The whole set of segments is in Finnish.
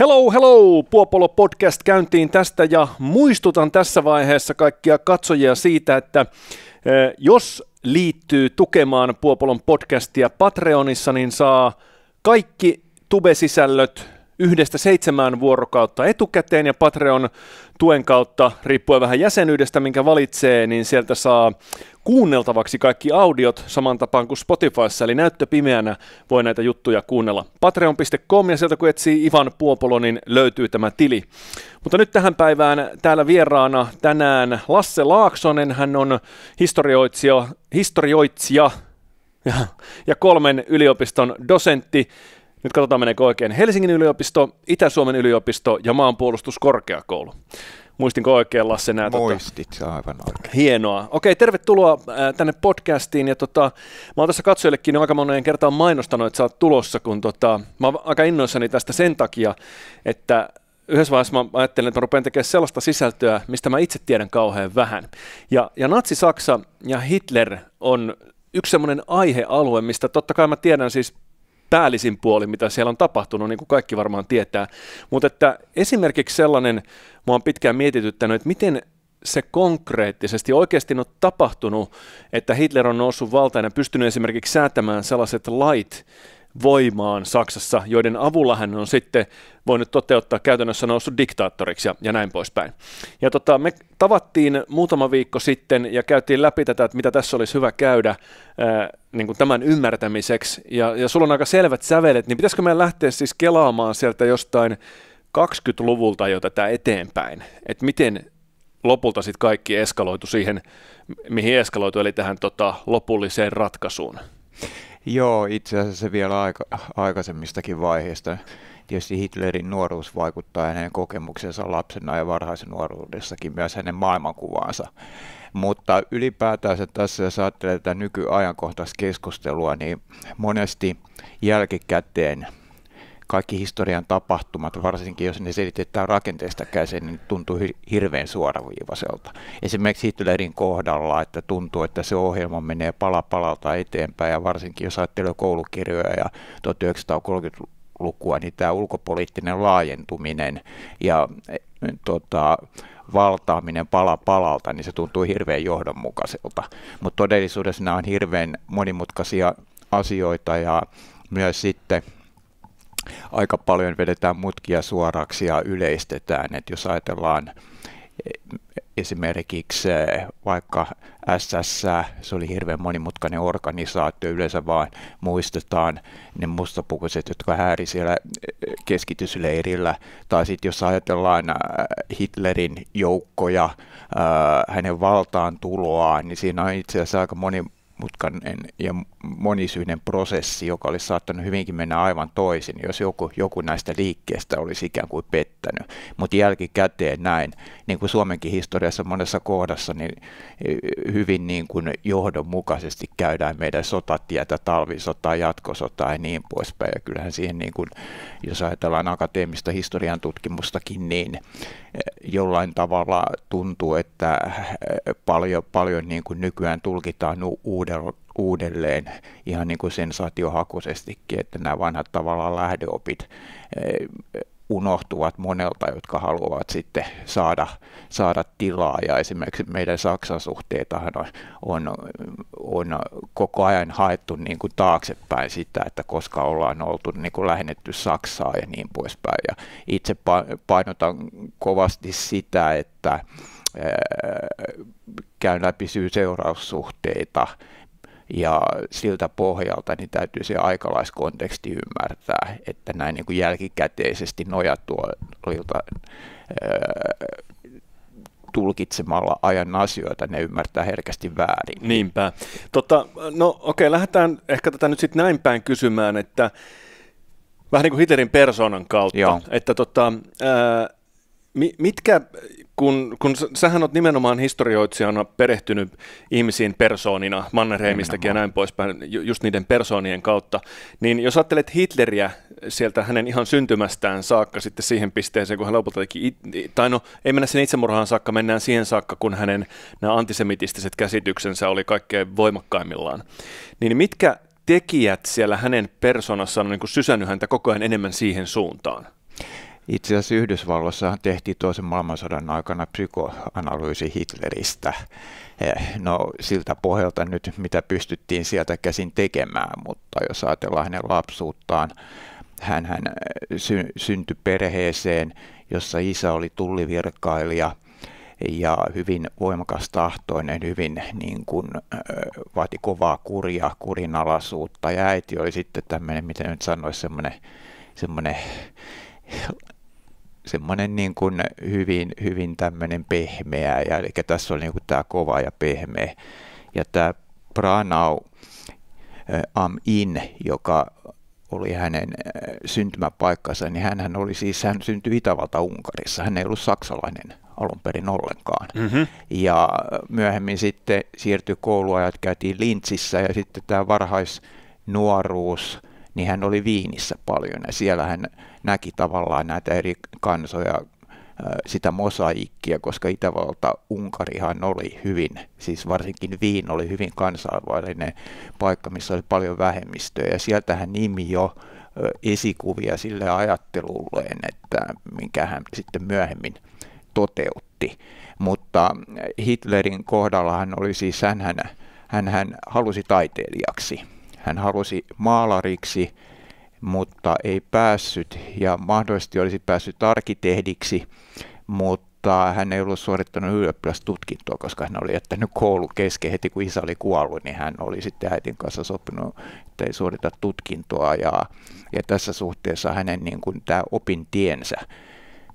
Hello, hello! Puopolo podcast käyntiin tästä ja muistutan tässä vaiheessa kaikkia katsojia siitä, että eh, jos liittyy tukemaan Puopolon podcastia Patreonissa, niin saa kaikki tube-sisällöt yhdestä seitsemään vuorokautta etukäteen ja Patreon tuen kautta, riippuen vähän jäsenyydestä, minkä valitsee, niin sieltä saa kuunneltavaksi kaikki audiot saman tapaan kuin Spotifyssa, eli näyttöpimeänä voi näitä juttuja kuunnella. Patreon.com ja sieltä kun etsii Ivan Puopolo, niin löytyy tämä tili. Mutta nyt tähän päivään täällä vieraana tänään Lasse Laaksonen, hän on historioitsija, historioitsija ja, ja kolmen yliopiston dosentti. Nyt katsotaan meneekö oikein. Helsingin yliopisto, Itä-Suomen yliopisto ja maanpuolustuskorkeakoulu. Muistinko oikein, Lasse, nämä? Tota- Muistit, tota... aivan oikein. Hienoa. Okei, tervetuloa äh, tänne podcastiin. Ja tota, mä oon tässä katsojillekin aika monen kertaan mainostanut, että sä oot tulossa, kun tota, mä oon aika innoissani tästä sen takia, että yhdessä vaiheessa mä ajattelin, että mä rupean tekemään sellaista sisältöä, mistä mä itse tiedän kauhean vähän. Ja, ja Natsi-Saksa ja Hitler on yksi semmoinen aihealue, mistä totta kai mä tiedän siis päällisin puoli, mitä siellä on tapahtunut, niin kuin kaikki varmaan tietää. Mutta että esimerkiksi sellainen, mua on pitkään mietityttänyt, että miten se konkreettisesti oikeasti on tapahtunut, että Hitler on noussut valtaan ja pystynyt esimerkiksi säätämään sellaiset lait, voimaan Saksassa, joiden avulla hän on sitten voinut toteuttaa käytännössä noussut diktaattoriksi ja, ja näin poispäin. Ja tota, me tavattiin muutama viikko sitten ja käytiin läpi tätä, että mitä tässä olisi hyvä käydä ää, niin kuin tämän ymmärtämiseksi. Ja, ja sulla on aika selvät sävelet, niin pitäisikö meidän lähteä siis kelaamaan sieltä jostain 20-luvulta jo tätä eteenpäin, että miten lopulta sitten kaikki eskaloitu siihen, mihin eskaloitu, eli tähän tota, lopulliseen ratkaisuun? Joo, itse asiassa se vielä aika, aikaisemmistakin vaiheista. Tietysti Hitlerin nuoruus vaikuttaa hänen kokemuksensa lapsena ja varhaisen nuoruudessakin myös hänen maailmankuvaansa. Mutta ylipäätään tässä, jos ajattelee tätä nykyajankohtaiskeskustelua, niin monesti jälkikäteen – kaikki historian tapahtumat, varsinkin jos ne selitetään rakenteesta käsin, niin tuntuu hirveän suoraviivaiselta. Esimerkiksi Hitlerin kohdalla, että tuntuu, että se ohjelma menee pala palalta eteenpäin, ja varsinkin jos ajattelee koulukirjoja ja 1930-lukua, niin tämä ulkopoliittinen laajentuminen ja e, tota, valtaaminen pala palalta, niin se tuntuu hirveän johdonmukaiselta. Mutta todellisuudessa nämä on hirveän monimutkaisia asioita ja myös sitten – aika paljon vedetään mutkia suoraksi ja yleistetään. Et jos ajatellaan eh, esimerkiksi eh, vaikka SS, se oli hirveän monimutkainen organisaatio, yleensä vaan muistetaan ne mustapukuiset, jotka häiri siellä eh, keskitysleirillä. Tai sitten jos ajatellaan Hitlerin joukkoja, hänen valtaan tuloaan, niin siinä on itse asiassa aika moni, monimutkainen ja monisyinen prosessi, joka olisi saattanut hyvinkin mennä aivan toisin, jos joku, joku näistä liikkeistä olisi ikään kuin pettänyt. Mutta jälkikäteen näin, niin kuin Suomenkin historiassa monessa kohdassa, niin eh, hyvin niin kuin johdonmukaisesti käydään meidän sotatietä, talvisotaa, jatkosotaa ja niin poispäin. Ja kyllähän siihen, niin kuin, jos ajatellaan akateemista historian tutkimustakin, niin jollain tavalla tuntuu, että eh, paljon, paljon niin kuin nykyään tulkitaan uudelleen ihan niin kuin sensaatiohakuisestikin, että nämä vanhat tavallaan lähdeopit eh, unohtuvat monelta, jotka haluavat sitten saada, saada tilaa. Ja esimerkiksi meidän Saksan suhteetahan on, on, on koko ajan haettu niin kuin taaksepäin sitä, että koska ollaan oltu niin kuin lähennetty Saksaa ja niin poispäin. Ja itse painotan kovasti sitä, että käyn läpi syy-seuraussuhteita, ja siltä pohjalta niin täytyy se aikalaiskonteksti ymmärtää, että näin niin kuin jälkikäteisesti nojatuolilta tulkitsemalla ajan asioita, ne ymmärtää herkästi väärin. Niinpä. Tota, no okei, okay, lähdetään ehkä tätä nyt sitten näin päin kysymään, että vähän niin kuin Hitlerin persoonan kautta, Joo. että tota, ää, mitkä kun, kun sähän oot nimenomaan historioitsijana perehtynyt ihmisiin persoonina, Mannerheimistäkin ja näin poispäin, ju, just niiden persoonien kautta, niin jos ajattelet Hitleriä sieltä hänen ihan syntymästään saakka sitten siihen pisteeseen, kun hän lopulta teki, tai no ei mennä sen itsemurhaan saakka, mennään siihen saakka, kun hänen nämä antisemitistiset käsityksensä oli kaikkein voimakkaimmillaan, niin mitkä tekijät siellä hänen persoonassaan on niin sysännyt häntä koko ajan enemmän siihen suuntaan? Itse asiassa Yhdysvalloissahan tehtiin toisen maailmansodan aikana psykoanalyysi Hitleristä. Eh, no siltä pohjalta nyt, mitä pystyttiin sieltä käsin tekemään, mutta jos ajatellaan hänen lapsuuttaan, hän, hän eh, sy- syntyi perheeseen, jossa isä oli tullivirkailija ja hyvin voimakas tahtoinen, hyvin niin kuin, eh, vaati kovaa kuria, kurinalaisuutta. Ja äiti oli sitten tämmöinen, miten nyt sanoisi, semmoinen, semmoinen semmoinen niin kuin hyvin, hyvin tämmöinen pehmeä, ja, eli tässä oli niin kuin tämä kova ja pehmeä. Ja tämä pranau am in, joka oli hänen syntymäpaikkansa, niin hän oli siis, hän syntyi Itävalta-Unkarissa, hän ei ollut saksalainen alun perin ollenkaan. Mm-hmm. Ja myöhemmin sitten siirtyi kouluajat, käytiin Lintsissä ja sitten tämä varhaisnuoruus, niin hän oli Viinissä paljon ja siellä hän näki tavallaan näitä eri kansoja sitä mosaikkia, koska Itävalta, Unkarihan oli hyvin, siis varsinkin Viin oli hyvin kansainvälinen paikka, missä oli paljon vähemmistöjä. Ja sieltähän nimi jo esikuvia sille ajattelulleen, että minkä hän sitten myöhemmin toteutti. Mutta Hitlerin kohdalla hän oli siis, hän, hän, hän halusi taiteilijaksi. Hän halusi maalariksi, mutta ei päässyt ja mahdollisesti olisi päässyt arkitehdiksi, mutta hän ei ollut suorittanut ylioppilastutkintoa, koska hän oli jättänyt koulu kesken heti kun isä oli kuollut, niin hän oli sitten äitin kanssa sopinut, että ei suorita tutkintoa ja, ja tässä suhteessa hänen niin kuin, tämä opintiensä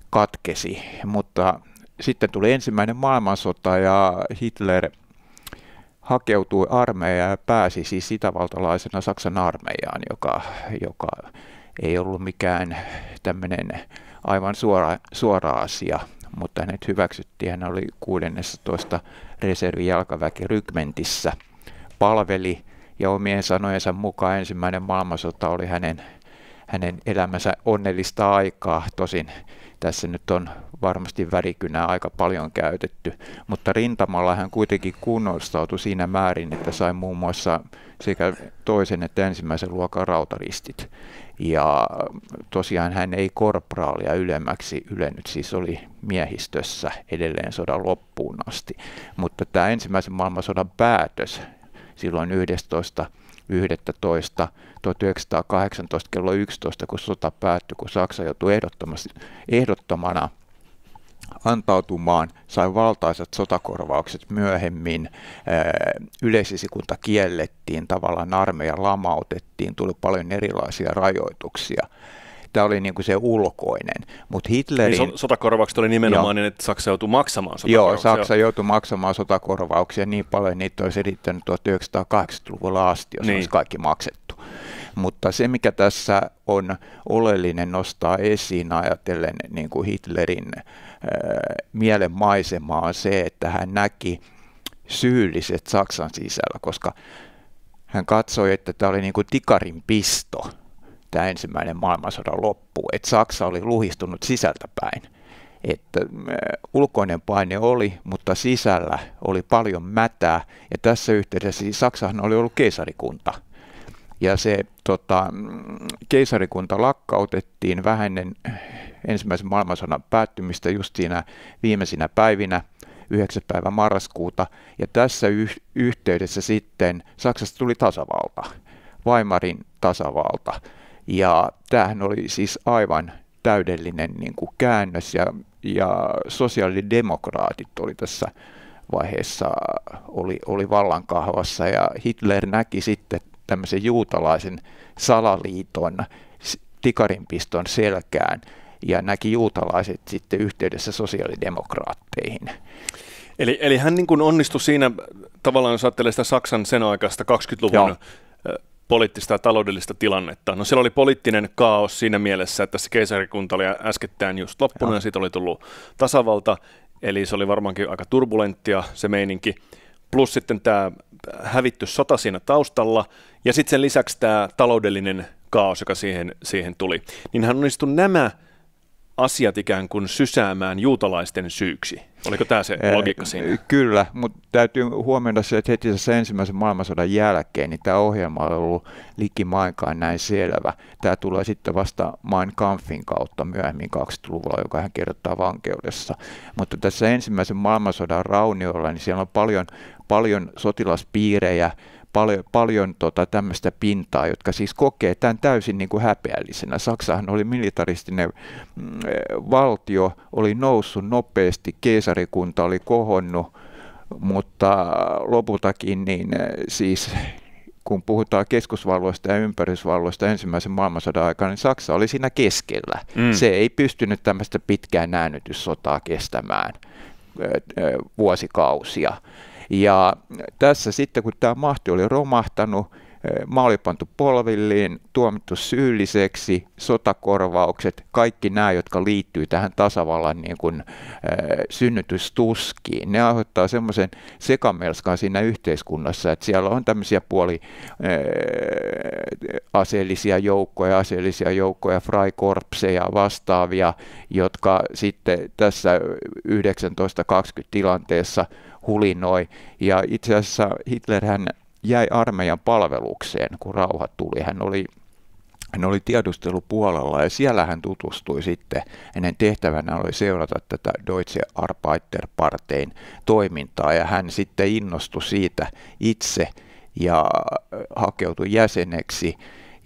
katkesi, mutta sitten tuli ensimmäinen maailmansota ja Hitler – hakeutui armeijaan ja pääsi siis itävaltalaisena Saksan armeijaan, joka, joka ei ollut mikään tämmöinen aivan suora, suora asia, mutta hänet hyväksyttiin. Hän oli 16. reservijalkaväkirykmentissä, palveli ja omien sanojensa mukaan ensimmäinen maailmansota oli hänen, hänen elämänsä onnellista aikaa. Tosin tässä nyt on varmasti värikynää aika paljon käytetty, mutta rintamalla hän kuitenkin kunnostautui siinä määrin, että sai muun muassa sekä toisen että ensimmäisen luokan rautaristit. Ja tosiaan hän ei korpraalia ylemmäksi ylennyt, siis oli miehistössä edelleen sodan loppuun asti. Mutta tämä ensimmäisen maailmansodan päätös silloin 11 11. 1918 kello 11, kun sota päättyi, kun Saksa joutui ehdottomana antautumaan, sai valtaiset sotakorvaukset myöhemmin, yleisisikunta kiellettiin, tavallaan armeija lamautettiin, tuli paljon erilaisia rajoituksia tämä oli niin kuin se ulkoinen. Mutta Hitlerin... Niin, sotakorvaukset oli nimenomaan niin, että Saksa joutui maksamaan sotakorvauksia. Joo, Saksa joutui maksamaan sotakorvauksia niin paljon, niitä olisi erittänyt 1980-luvulla asti, jos niin. olisi kaikki maksettu. Mutta se, mikä tässä on oleellinen nostaa esiin ajatellen niin kuin Hitlerin äh, mielenmaisemaa, on se, että hän näki syylliset Saksan sisällä, koska hän katsoi, että tämä oli niin kuin tikarin pisto – tämä ensimmäinen maailmansodan loppu, että Saksa oli luhistunut sisältäpäin. Että äh, ulkoinen paine oli, mutta sisällä oli paljon mätää. Ja tässä yhteydessä siis Saksahan oli ollut keisarikunta. Ja se tota, mm, keisarikunta lakkautettiin vähän ennen ensimmäisen maailmansodan päättymistä just siinä viimeisinä päivinä, 9. päivä marraskuuta. Ja tässä yh- yhteydessä sitten Saksasta tuli tasavalta, Weimarin tasavalta. Ja tämähän oli siis aivan täydellinen niin kuin käännös ja, ja sosiaalidemokraatit oli tässä vaiheessa oli, oli vallankahvassa ja Hitler näki sitten tämmöisen juutalaisen salaliiton tikarinpiston selkään ja näki juutalaiset sitten yhteydessä sosiaalidemokraatteihin. Eli, eli hän niin kuin onnistui siinä tavallaan, jos ajattelee sitä Saksan sen aikaista 20-luvun Joo poliittista ja taloudellista tilannetta. No siellä oli poliittinen kaos siinä mielessä, että se keisarikunta oli äskettäin just loppunut Joo. ja siitä oli tullut tasavalta, eli se oli varmaankin aika turbulenttia se meininki. Plus sitten tämä hävitty sota siinä taustalla ja sitten sen lisäksi tämä taloudellinen kaos, joka siihen, siihen tuli. Niin hän onnistui nämä asiat ikään kuin sysäämään juutalaisten syyksi. Oliko tämä se logiikka siinä? Kyllä, mutta täytyy huomioida se, että heti tässä ensimmäisen maailmansodan jälkeen niin tämä ohjelma on ollut likimainkaan näin selvä. Tämä tulee sitten vasta Mein Kampfin kautta myöhemmin 20-luvulla, joka hän kirjoittaa vankeudessa. Mutta tässä ensimmäisen maailmansodan raunioilla, niin siellä on paljon, paljon sotilaspiirejä, paljon, paljon tota tämmöistä pintaa, jotka siis kokee tämän täysin niin kuin häpeällisenä. Saksahan oli militaristinen mm, valtio, oli noussut nopeasti, keisarikunta oli kohonnut, mutta lopultakin niin eh, siis kun puhutaan keskusvalloista ja ympärysvalloista ensimmäisen maailmansodan aikana, niin Saksa oli siinä keskellä. Mm. Se ei pystynyt tämmöistä pitkää näännytyssotaa kestämään eh, eh, vuosikausia. Ja tässä sitten, kun tämä mahti oli romahtanut, Mä oli pantu polvilleen, tuomittu syylliseksi, sotakorvaukset, kaikki nämä, jotka liittyy tähän tasavallan niin kuin, synnytystuskiin. Ne aiheuttaa semmoisen sekamelskan siinä yhteiskunnassa, että siellä on tämmöisiä puoli aseellisia joukkoja, aseellisia joukkoja, fraikorpseja, vastaavia, jotka sitten tässä 1920 tilanteessa hulinoi. Ja itse asiassa Hitlerhän jäi armeijan palvelukseen, kun rauha tuli. Hän oli hän oli tiedustelupuolella ja siellä hän tutustui sitten, hänen tehtävänä oli seurata tätä Deutsche Arbeiterpartein toimintaa ja hän sitten innostui siitä itse ja hakeutui jäseneksi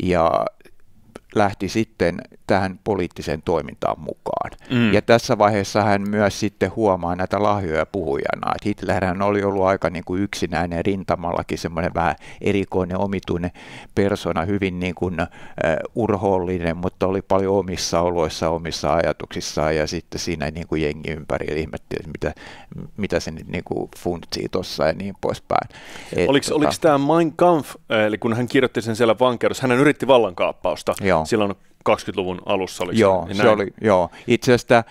ja lähti sitten tähän poliittiseen toimintaan mukaan. Mm. Ja tässä vaiheessa hän myös sitten huomaa näitä lahjoja puhujana. Et Hitlerhän oli ollut aika niin kuin yksinäinen rintamallakin semmoinen vähän erikoinen, omituinen persona, hyvin niin kuin, uh, urhollinen, mutta oli paljon omissa oloissa, omissa ajatuksissaan ja sitten siinä niin kuin jengi ympäri ihmetti, että mitä, mitä se nyt niin kuin funtsii tuossa ja niin poispäin. Et, oliko, tota... oliko tämä Mein Kampf, eli kun hän kirjoitti sen siellä vankeudessa, hän yritti vallankaappausta. Joo Joo. Silloin 20-luvun alussa oli joo, se, niin se oli, joo. Itse asiassa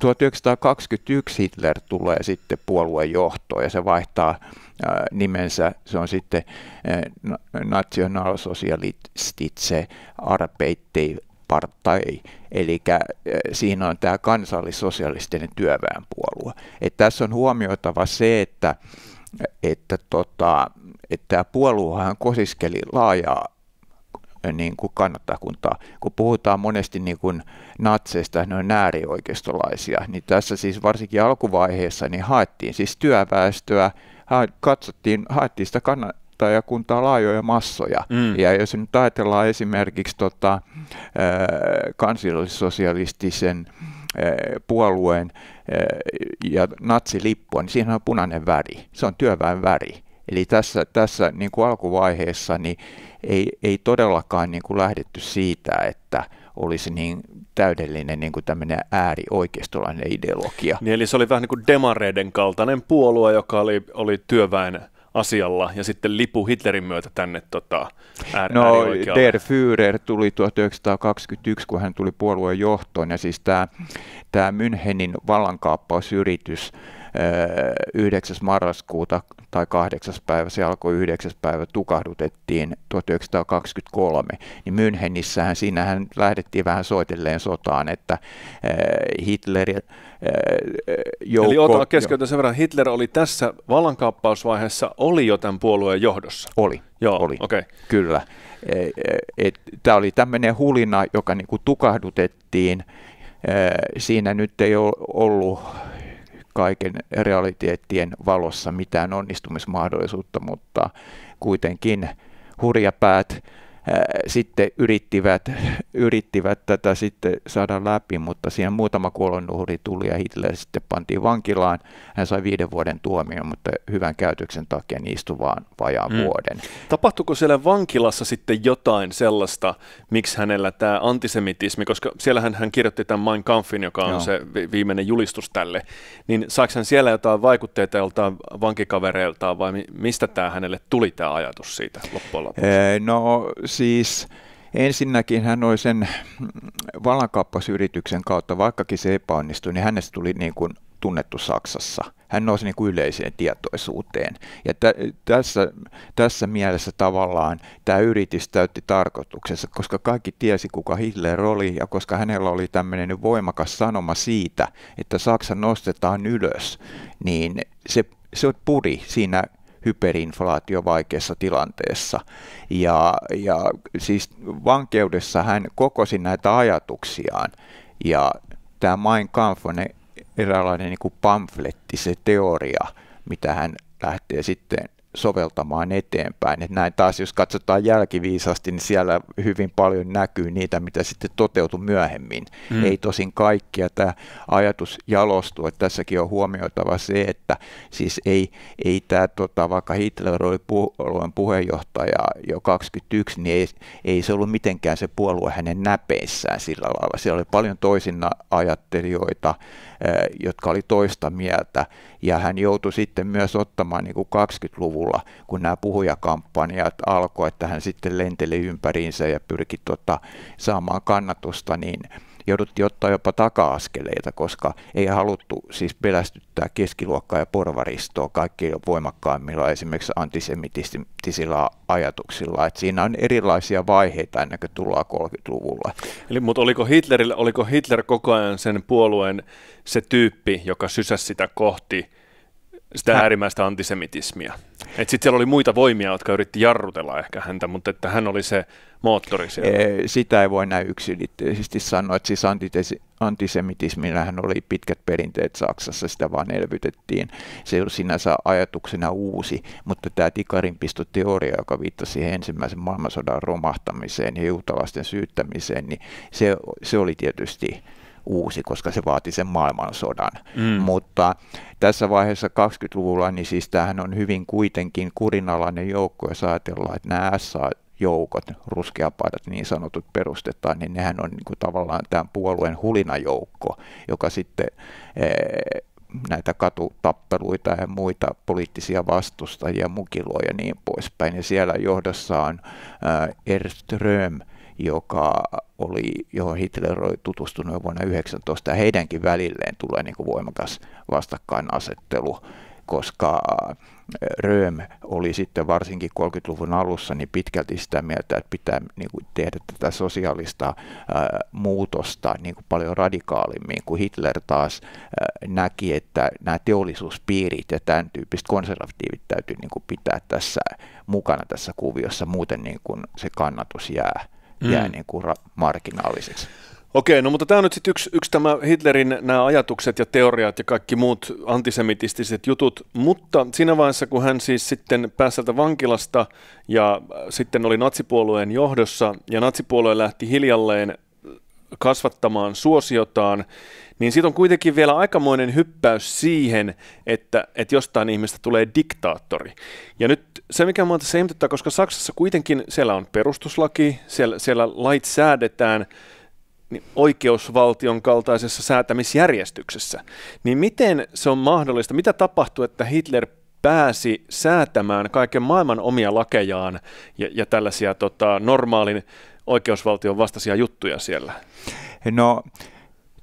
1921 Hitler tulee sitten puoluejohtoon ja se vaihtaa äh, nimensä, se on sitten äh, Arbeiterpartei, eli äh, siinä on tämä kansallissosialistinen työväenpuolue. Et tässä on huomioitava se, että, että, tota, että tämä puoluehan kosiskeli laajaa niin kuin kannattakuntaa. Kun puhutaan monesti niin kuin natseista, ne on äärioikeistolaisia, niin tässä siis varsinkin alkuvaiheessa niin haettiin siis työväestöä, katsottiin, haettiin sitä kannattajakuntaa laajoja massoja. Mm. Ja jos nyt ajatellaan esimerkiksi tota, äh, kansallissosialistisen äh, puolueen äh, ja natsilippua, niin siinä on punainen väri. Se on työväen väri. Eli tässä, tässä niin kuin alkuvaiheessa niin ei, ei todellakaan niin kuin lähdetty siitä, että olisi niin täydellinen niin kuin tämmöinen äärioikeistolainen ideologia. Niin, eli se oli vähän niin kuin demareiden kaltainen puolue, joka oli, oli työväen asialla ja sitten lipu Hitlerin myötä tänne tota, äär, No Der Führer tuli 1921, kun hän tuli puolueen johtoon ja siis tämä, tämä Münchenin vallankaappausyritys 9. Öö, marraskuuta tai 8. päivä, se alkoi 9. päivä, tukahdutettiin 1923, niin Münchenissähän siinähän lähdettiin vähän soitelleen sotaan, että öö, Hitler öö, joukko... Eli otan keskeytä sen verran, Hitler oli tässä vallankaappausvaiheessa, oli jo tämän puolueen johdossa? Oli, Joo, oli, okay. kyllä. Tämä oli tämmöinen hulina, joka niinku tukahdutettiin. Siinä nyt ei ollut kaiken realiteettien valossa mitään onnistumismahdollisuutta, mutta kuitenkin hurjapäät sitten yrittivät, yrittivät tätä sitten saada läpi, mutta siihen muutama kuolonuhri tuli ja Hitler sitten pantiin vankilaan. Hän sai viiden vuoden tuomion, mutta hyvän käytöksen takia niin istui vaan vajaan mm. vuoden. Tapahtuiko siellä vankilassa sitten jotain sellaista, miksi hänellä tämä antisemitismi, koska siellähän hän kirjoitti tämän Mein Kampfin, joka on Joo. se viimeinen julistus tälle, niin saako hän siellä jotain vaikutteita joltain vankikavereiltaan vai mistä tämä hänelle tuli tämä ajatus siitä loppujen lopuksi? No siis ensinnäkin hän oli sen valankappasyrityksen kautta, vaikkakin se epäonnistui, niin hänestä tuli niin kuin tunnettu Saksassa. Hän nousi niin kuin yleiseen tietoisuuteen. Ja t- tässä, tässä mielessä tavallaan tämä yritys täytti tarkoituksensa, koska kaikki tiesi, kuka Hitler oli, ja koska hänellä oli tämmöinen voimakas sanoma siitä, että Saksa nostetaan ylös, niin se, se puri siinä hyperinflaatiovaikeassa tilanteessa. Ja, ja siis vankeudessa hän kokosi näitä ajatuksiaan ja tämä Mein Kampf on eräänlainen niin pamfletti, se teoria, mitä hän lähtee sitten soveltamaan eteenpäin. Et näin taas, jos katsotaan jälkiviisasti, niin siellä hyvin paljon näkyy niitä, mitä sitten toteutui myöhemmin. Mm. Ei tosin kaikkia. Tämä ajatus jalostuu, että tässäkin on huomioitava se, että siis ei, ei tämä, tota, vaikka Hitler oli puolueen puheenjohtaja jo 21, niin ei, ei se ollut mitenkään se puolue hänen näpeissään sillä lailla. Siellä oli paljon toisina ajattelijoita, eh, jotka oli toista mieltä, ja hän joutui sitten myös ottamaan niin kuin 20-luvun luvulla, kun nämä puhujakampanjat alkoi, että hän sitten lenteli ympäriinsä ja pyrki tota, saamaan kannatusta, niin jouduttiin ottaa jopa taka-askeleita, koska ei haluttu siis pelästyttää keskiluokkaa ja porvaristoa kaikkein voimakkaimmilla esimerkiksi antisemitistisillä ajatuksilla. että siinä on erilaisia vaiheita ennen kuin tullaan 30-luvulla. Eli, mutta oliko, Hitlerillä, oliko Hitler koko ajan sen puolueen se tyyppi, joka sysäsi sitä kohti – sitä äärimmäistä antisemitismia. Sitten siellä oli muita voimia, jotka yritti jarrutella ehkä häntä, mutta että hän oli se moottori siellä. Sitä ei voi näin yksilitteisesti sanoa, että siis antitesi, antisemitismillähän oli pitkät perinteet Saksassa, sitä vaan elvytettiin. Se ei ollut sinänsä ajatuksena uusi, mutta tämä tikarinpistoteoria, joka viittasi siihen ensimmäisen maailmansodan romahtamiseen ja juutalaisten syyttämiseen, niin se, se oli tietysti uusi, koska se vaati sen maailmansodan. Mm. Mutta tässä vaiheessa 20-luvulla, niin siis tämähän on hyvin kuitenkin kurinalainen joukko, ja ajatellaan, että nämä SA joukot, ruskeapaidat niin sanotut perustetaan, niin nehän on niin kuin tavallaan tämän puolueen hulinajoukko, joka sitten eh, näitä katutappeluita ja muita poliittisia vastustajia, mukiloja ja niin poispäin. Ja siellä johdossa on eh, Erström, joka oli, johon Hitler oli tutustunut jo vuonna 19, ja heidänkin välilleen tulee niin kuin voimakas vastakkainasettelu, koska Röhm oli sitten varsinkin 30-luvun alussa niin pitkälti sitä mieltä, että pitää niin kuin, tehdä tätä sosiaalista ää, muutosta niin kuin, paljon radikaalimmin, kun Hitler taas ää, näki, että nämä teollisuuspiirit ja tämän tyyppiset konservatiivit täytyy niin kuin, pitää tässä mukana tässä kuviossa, muuten niin kuin, se kannatus jää mm. niin kuin ra- marginaaliseksi. Okei, no mutta tämä on nyt sitten yksi, yksi tämä Hitlerin nämä ajatukset ja teoriat ja kaikki muut antisemitistiset jutut, mutta siinä vaiheessa, kun hän siis sitten pääsi sieltä vankilasta ja sitten oli natsipuolueen johdossa ja natsipuolue lähti hiljalleen kasvattamaan suosiotaan, niin siitä on kuitenkin vielä aikamoinen hyppäys siihen, että, että jostain ihmistä tulee diktaattori. Ja nyt se, mikä minua tässä ihmetyttää, koska Saksassa kuitenkin siellä on perustuslaki, siellä, siellä lait säädetään niin oikeusvaltion kaltaisessa säätämisjärjestyksessä, niin miten se on mahdollista, mitä tapahtui, että Hitler pääsi säätämään kaiken maailman omia lakejaan ja, ja tällaisia tota, normaalin oikeusvaltion vastaisia juttuja siellä? No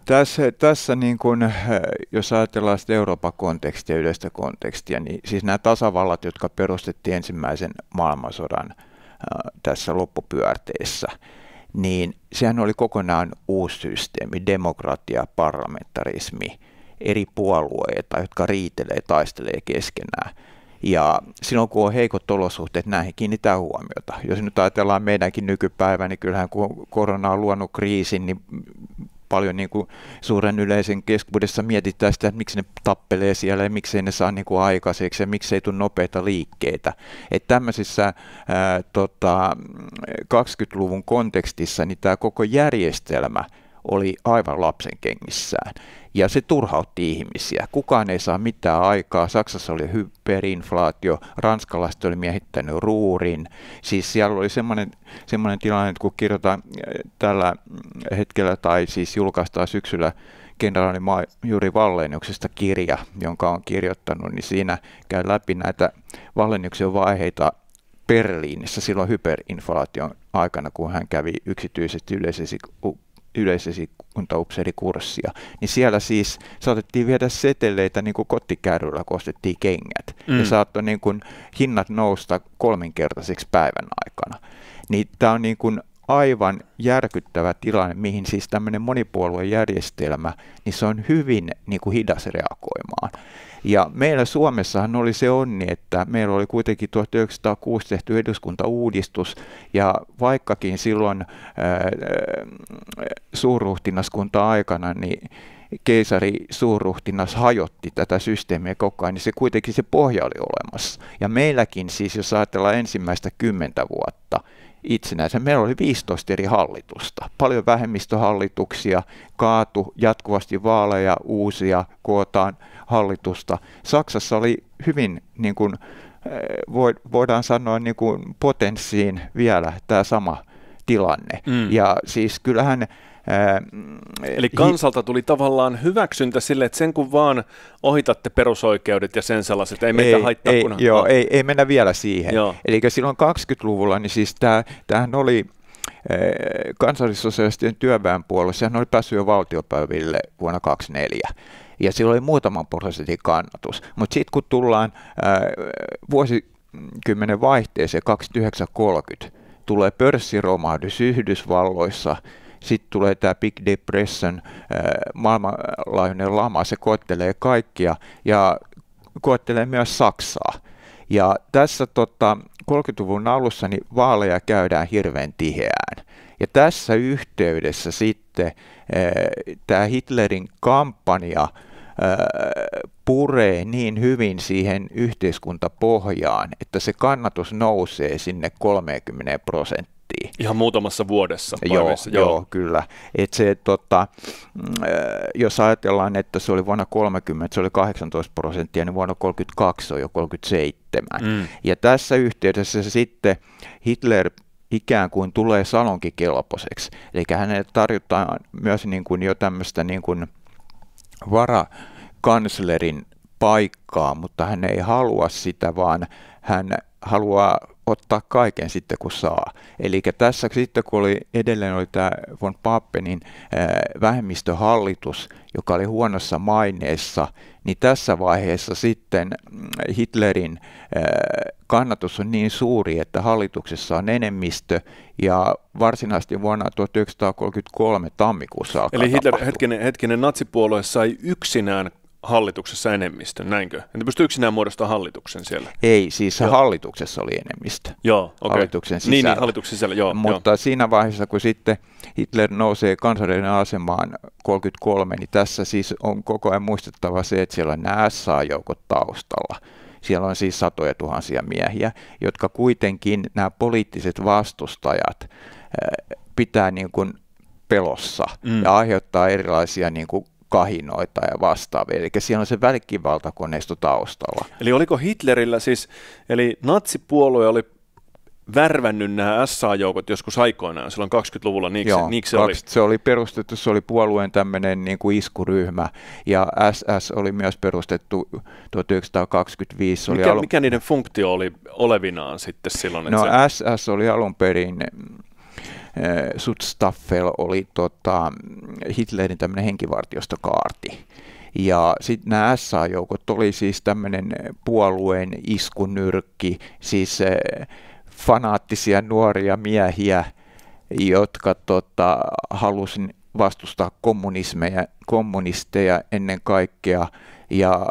tässä, tässä niin kuin, äh, jos ajatellaan sitä Euroopan kontekstia, yleistä kontekstia, niin siis nämä tasavallat, jotka perustettiin ensimmäisen maailmansodan äh, tässä loppupyörteissä, niin sehän oli kokonaan uusi systeemi, demokratia, parlamentarismi, eri puolueita, jotka riitelee, taistelee keskenään. Ja silloin kun on heikot olosuhteet, näihin kiinnitään huomiota. Jos nyt ajatellaan meidänkin nykypäivää, niin kyllähän kun korona on luonut kriisin, niin paljon niin kuin suuren yleisen keskuudessa mietitään sitä, että miksi ne tappelee siellä ja miksei ne saa niin kuin aikaiseksi ja miksei tule nopeita liikkeitä. Että tämmöisessä ää, tota, 20-luvun kontekstissa niin tämä koko järjestelmä oli aivan lapsen kengissään ja se turhautti ihmisiä. Kukaan ei saa mitään aikaa. Saksassa oli hyperinflaatio, ranskalaiset oli miehittänyt ruurin. Siis siellä oli semmoinen, semmoinen tilanne, että kun kirjoitetaan eh, tällä hetkellä tai siis julkaistaan syksyllä kenraali Juri Vallennuksesta kirja, jonka on kirjoittanut, niin siinä käy läpi näitä Vallennuksen vaiheita Berliinissä silloin hyperinflaation aikana, kun hän kävi yksityisesti yleisesti yleisesikuntaupseerikurssia, niin siellä siis saatettiin viedä seteleitä niin kuin kotikärryllä, kun ostettiin kengät. Mm. Ja saattoi niin kuin hinnat nousta kolminkertaisiksi päivän aikana. Niin tämä on niin kuin aivan järkyttävä tilanne, mihin siis tämmöinen monipuoluejärjestelmä, niin se on hyvin niin kuin hidas reagoimaan. Ja meillä Suomessahan oli se onni, että meillä oli kuitenkin 1906 tehty eduskuntauudistus, ja vaikkakin silloin ää, suurruhtinaskunta aikana, niin keisari suurruhtinas hajotti tätä systeemiä koko ajan, niin se kuitenkin se pohja oli olemassa. Ja meilläkin siis, jos ajatellaan ensimmäistä kymmentä vuotta, itsenäisen. Meillä oli 15 eri hallitusta, paljon vähemmistöhallituksia, kaatu jatkuvasti vaaleja, uusia, kootaan hallitusta. Saksassa oli hyvin niin kuin, eh, voidaan sanoa niin kuin potenssiin vielä tämä sama tilanne. Mm. Ja siis kyllähän Ää, Eli kansalta tuli tavallaan hyväksyntä sille, että sen kun vaan ohitatte perusoikeudet ja sen sellaiset, ei, ei meitä haittaa ei, kunhan. Joo, ei, ei mennä vielä siihen. Joo. Eli silloin 20-luvulla, niin siis tämä, tämähän oli kansallissosialistien työväen puolella, sehän oli päässyt jo valtiopäiville vuonna 1924 ja silloin oli muutaman prosentin kannatus. Mutta sitten kun tullaan ää, vuosikymmenen vaihteeseen 2930, tulee pörssiromahdus Yhdysvalloissa – sitten tulee tämä Big Depression, äh, maailmanlaajuinen lama, se koettelee kaikkia ja koettelee myös Saksaa. Ja tässä tota, 30-luvun alussa niin vaaleja käydään hirveän tiheään. Ja tässä yhteydessä sitten äh, tämä Hitlerin kampanja äh, puree niin hyvin siihen yhteiskuntapohjaan, että se kannatus nousee sinne 30 prosenttiin prosenttia. Ihan muutamassa vuodessa. Joo, joo. joo, kyllä. Et se, tota, mm, jos ajatellaan, että se oli vuonna 30, se oli 18 prosenttia, niin vuonna 32 se on jo 37. Mm. Ja tässä yhteydessä se sitten Hitler ikään kuin tulee kelpoiseksi. Eli hänelle tarjotaan myös niin kuin jo tämmöistä niin kuin varakanslerin paikkaa, mutta hän ei halua sitä, vaan hän haluaa ottaa kaiken sitten kun saa. Eli tässä sitten kun oli, edelleen oli tämä von Pappenin vähemmistöhallitus, joka oli huonossa maineessa, niin tässä vaiheessa sitten mm, Hitlerin kannatus on niin suuri, että hallituksessa on enemmistö ja varsinaisesti vuonna 1933 tammikuussa alkaa Eli Hitler, tapahtuma. hetkinen, hetkinen natsipuolue sai yksinään hallituksessa enemmistö, näinkö? Entä pystyykö sinä muodostamaan hallituksen siellä? Ei, siis joo. hallituksessa oli enemmistö. Joo, okay. Hallituksen sisällä. Niin, niin, hallituksen sisällä, joo. Mutta joo. siinä vaiheessa, kun sitten Hitler nousee kansallinen asemaan 33, niin tässä siis on koko ajan muistettava se, että siellä on nämä SA-joukot taustalla. Siellä on siis satoja tuhansia miehiä, jotka kuitenkin nämä poliittiset vastustajat pitää niin kuin pelossa mm. ja aiheuttaa erilaisia niin kuin kahinoita ja vastaavia. Eli siellä on se välikivaltakoneisto taustalla. Eli oliko Hitlerillä siis, eli natsipuolue oli värvännyt nämä SA-joukot joskus aikoinaan, silloin 20-luvulla, niin Joo, niiksi se oli? se oli perustettu, se oli puolueen tämmöinen niin kuin iskuryhmä, ja SS oli myös perustettu 1925. Mikä, oli alun... mikä niiden funktio oli olevinaan sitten silloin? No se... SS oli alun perin Eh, Sutstaffel oli tota, Hitlerin tämmöinen henkivartiostokaarti. Ja sitten nämä SA-joukot oli siis tämmöinen puolueen iskunyrkki, siis eh, fanaattisia nuoria miehiä, jotka tota, halusin vastustaa kommunismeja, kommunisteja ennen kaikkea ja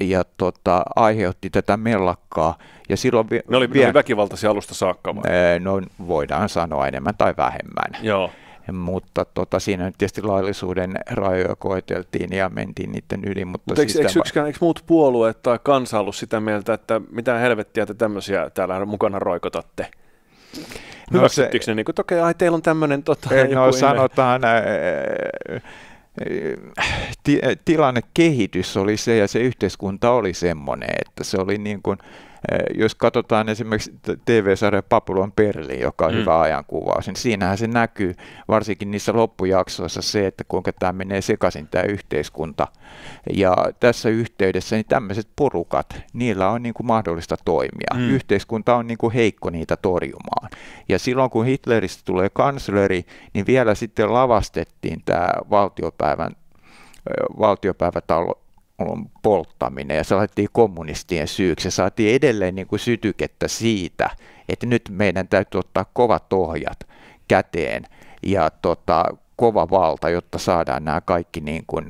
ja tota, aiheutti tätä mellakkaa. Ja silloin vi- ne, oli, vielä, ne oli väkivaltaisia alusta saakka vai? No voidaan sanoa enemmän tai vähemmän. Joo. Mutta tota, siinä nyt tietysti laillisuuden rajoja koeteltiin ja mentiin niiden yli. Mutta Mut eikö, siis eikö, tämä... yksikään, eikö muut puolueet tai kansa ollut sitä mieltä, että mitä helvettiä te tämmöisiä täällä mukana roikotatte? Hyväksyttikö no se, ne, niin kuin, että okei, okay, ai, teillä on tämmöinen... Tota, no sanotaan, tilannekehitys oli se ja se yhteiskunta oli semmoinen, että se oli niin kuin Eh, jos katsotaan esimerkiksi TV-sarja Papulon Perli, joka on mm. hyvä ajankuvaus, niin siinähän se näkyy varsinkin niissä loppujaksoissa se, että kuinka tämä menee sekaisin tämä yhteiskunta. Ja tässä yhteydessä niin tämmöiset porukat, niillä on niin kuin mahdollista toimia. Mm. Yhteiskunta on niin kuin heikko niitä torjumaan. Ja silloin kun Hitleristä tulee kansleri, niin vielä sitten lavastettiin tämä valtiopäivän valtiopäivätalo polttaminen ja se laitettiin kommunistien syyksi. Se saatiin edelleen niin kuin sytykettä siitä, että nyt meidän täytyy ottaa kovat ohjat käteen ja tota, kova valta, jotta saadaan nämä kaikki niin kuin,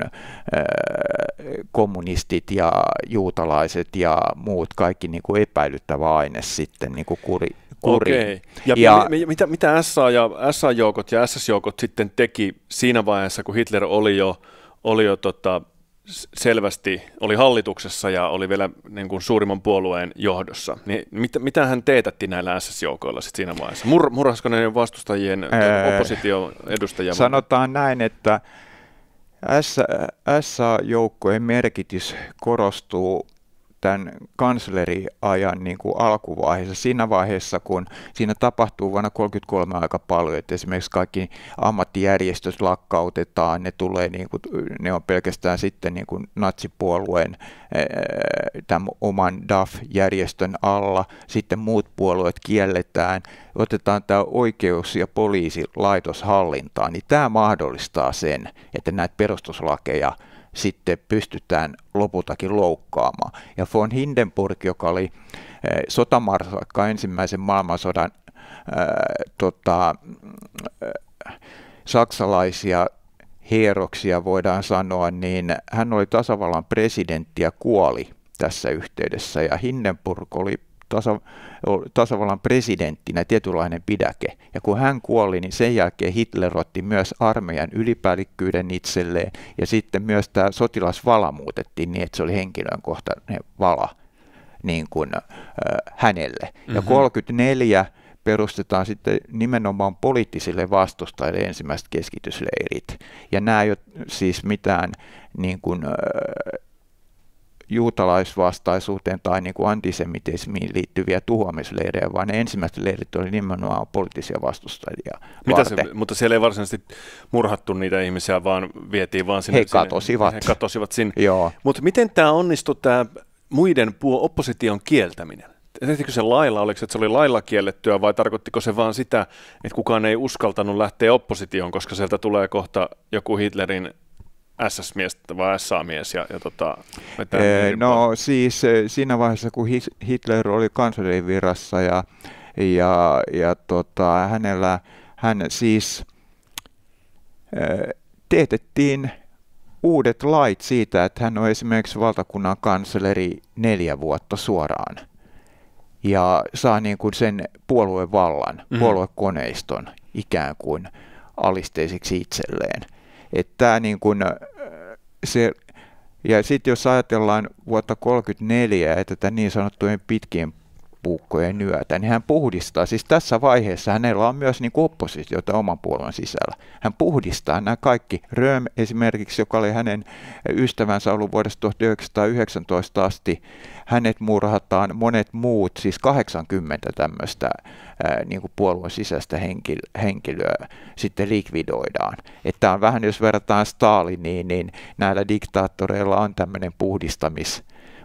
kommunistit ja juutalaiset ja muut, kaikki niin kuin epäilyttävä aine sitten niin kuin kuri, kuriin. Okei. Ja, ja mi, mi, mitä, mitä SA ja, SA-joukot ja SS-joukot sitten teki siinä vaiheessa, kun Hitler oli jo, oli jo tota, selvästi oli hallituksessa ja oli vielä niin kuin suurimman puolueen johdossa. Niin mit, mitä hän teetätti näillä SS-joukoilla sit siinä vaiheessa? Mur, murhasko ne vastustajien oppositioedustajia? Sanotaan näin, että SA-joukkojen merkitys korostuu tämän kansleriajan niin kuin alkuvaiheessa, siinä vaiheessa, kun siinä tapahtuu vuonna 1933 aika paljon, että esimerkiksi kaikki ammattijärjestöt lakkautetaan, ne, tulee, niin kuin, ne on pelkästään sitten niin kuin natsipuolueen tämän oman DAF-järjestön alla, sitten muut puolueet kielletään, otetaan tämä oikeus- ja poliisilaitoshallintaan, niin tämä mahdollistaa sen, että näitä perustuslakeja – sitten pystytään lopultakin loukkaamaan. Ja von Hindenburg, joka oli eh, sotamarsalkka ensimmäisen maailmansodan ää, eh, tota, ää, eh, saksalaisia hieroksia voidaan sanoa, niin hän oli tasavallan presidentti ja kuoli tässä yhteydessä. Ja Hindenburg oli tasa, tasavallan presidenttinä tietynlainen pidäke. Ja kun hän kuoli, niin sen jälkeen Hitler otti myös armeijan ylipäällikkyyden itselleen ja sitten myös tämä sotilasvala muutettiin niin, että se oli henkilönkohtainen vala niin kuin, äh, hänelle. Mm-hmm. Ja 34 mhm. perustetaan sitten nimenomaan poliittisille vastustajille ensimmäiset keskitysleirit. Ja nämä ei ole siis mitään niin kuin, äh, juutalaisvastaisuuteen tai niin kuin antisemitismiin liittyviä tuhoamisleirejä, vaan ne ensimmäiset leirit oli nimenomaan poliittisia vastustajia Mitä se, Mutta siellä ei varsinaisesti murhattu niitä ihmisiä, vaan vietiin vaan sinne. He katosivat. Sinne, he katosivat sinne. Joo. Mutta miten tämä onnistui tämä muiden puo- opposition kieltäminen? tehtikö se lailla, oliko se, että se oli lailla kiellettyä vai tarkoittiko se vaan sitä, että kukaan ei uskaltanut lähteä oppositioon, koska sieltä tulee kohta joku Hitlerin SS-mies vai SA-mies? Ja, ja tota, ee, no siis e, siinä vaiheessa, kun Hitler oli kanslerin virassa ja, ja, ja tota, hänellä, hän siis e, teetettiin uudet lait siitä, että hän on esimerkiksi valtakunnan kansleri neljä vuotta suoraan ja saa niin kuin sen puoluevallan, mm-hmm. puoluekoneiston ikään kuin alisteisiksi itselleen. Että tämä niin kuin, se, ja sitten jos ajatellaan vuotta 1934 että tätä niin sanottujen pitkien puukkojen nyötä, niin hän puhdistaa, siis tässä vaiheessa hänellä on myös niin oppositiota oman puolueen sisällä. Hän puhdistaa nämä kaikki. Röm esimerkiksi, joka oli hänen ystävänsä ollut vuodesta 1919 asti, hänet murhataan, monet muut, siis 80 tämmöistä niin kuin puolueen sisäistä henkilöä sitten likvidoidaan. Että on vähän, jos verrataan Staliniin, niin, niin näillä diktaattoreilla on tämmöinen puhdistamis,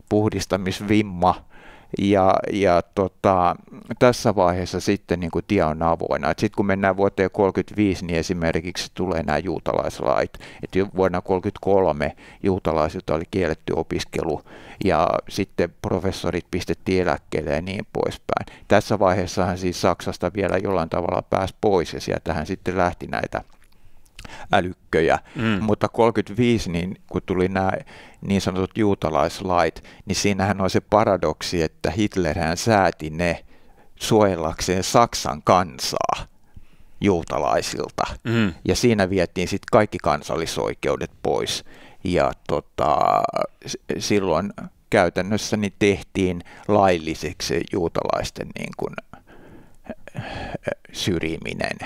puhdistamisvimma, ja, ja tota, tässä vaiheessa sitten niin kuin tie on avoinna. Sitten kun mennään vuoteen 35, niin esimerkiksi tulee nämä juutalaislait. Et vuonna 33 juutalaisilta oli kielletty opiskelu ja sitten professorit pistettiin eläkkeelle ja niin poispäin. Tässä vaiheessahan siis Saksasta vielä jollain tavalla pääsi pois ja sieltähän sitten lähti näitä älykköjä, mm. mutta 35, niin kun tuli nämä niin sanotut juutalaislait, niin siinähän on se paradoksi, että Hitlerhän sääti ne suojellakseen Saksan kansaa juutalaisilta. Mm. Ja siinä viettiin sitten kaikki kansallisoikeudet pois. Ja tota, silloin käytännössä niin tehtiin lailliseksi juutalaisten niin kun syrjiminen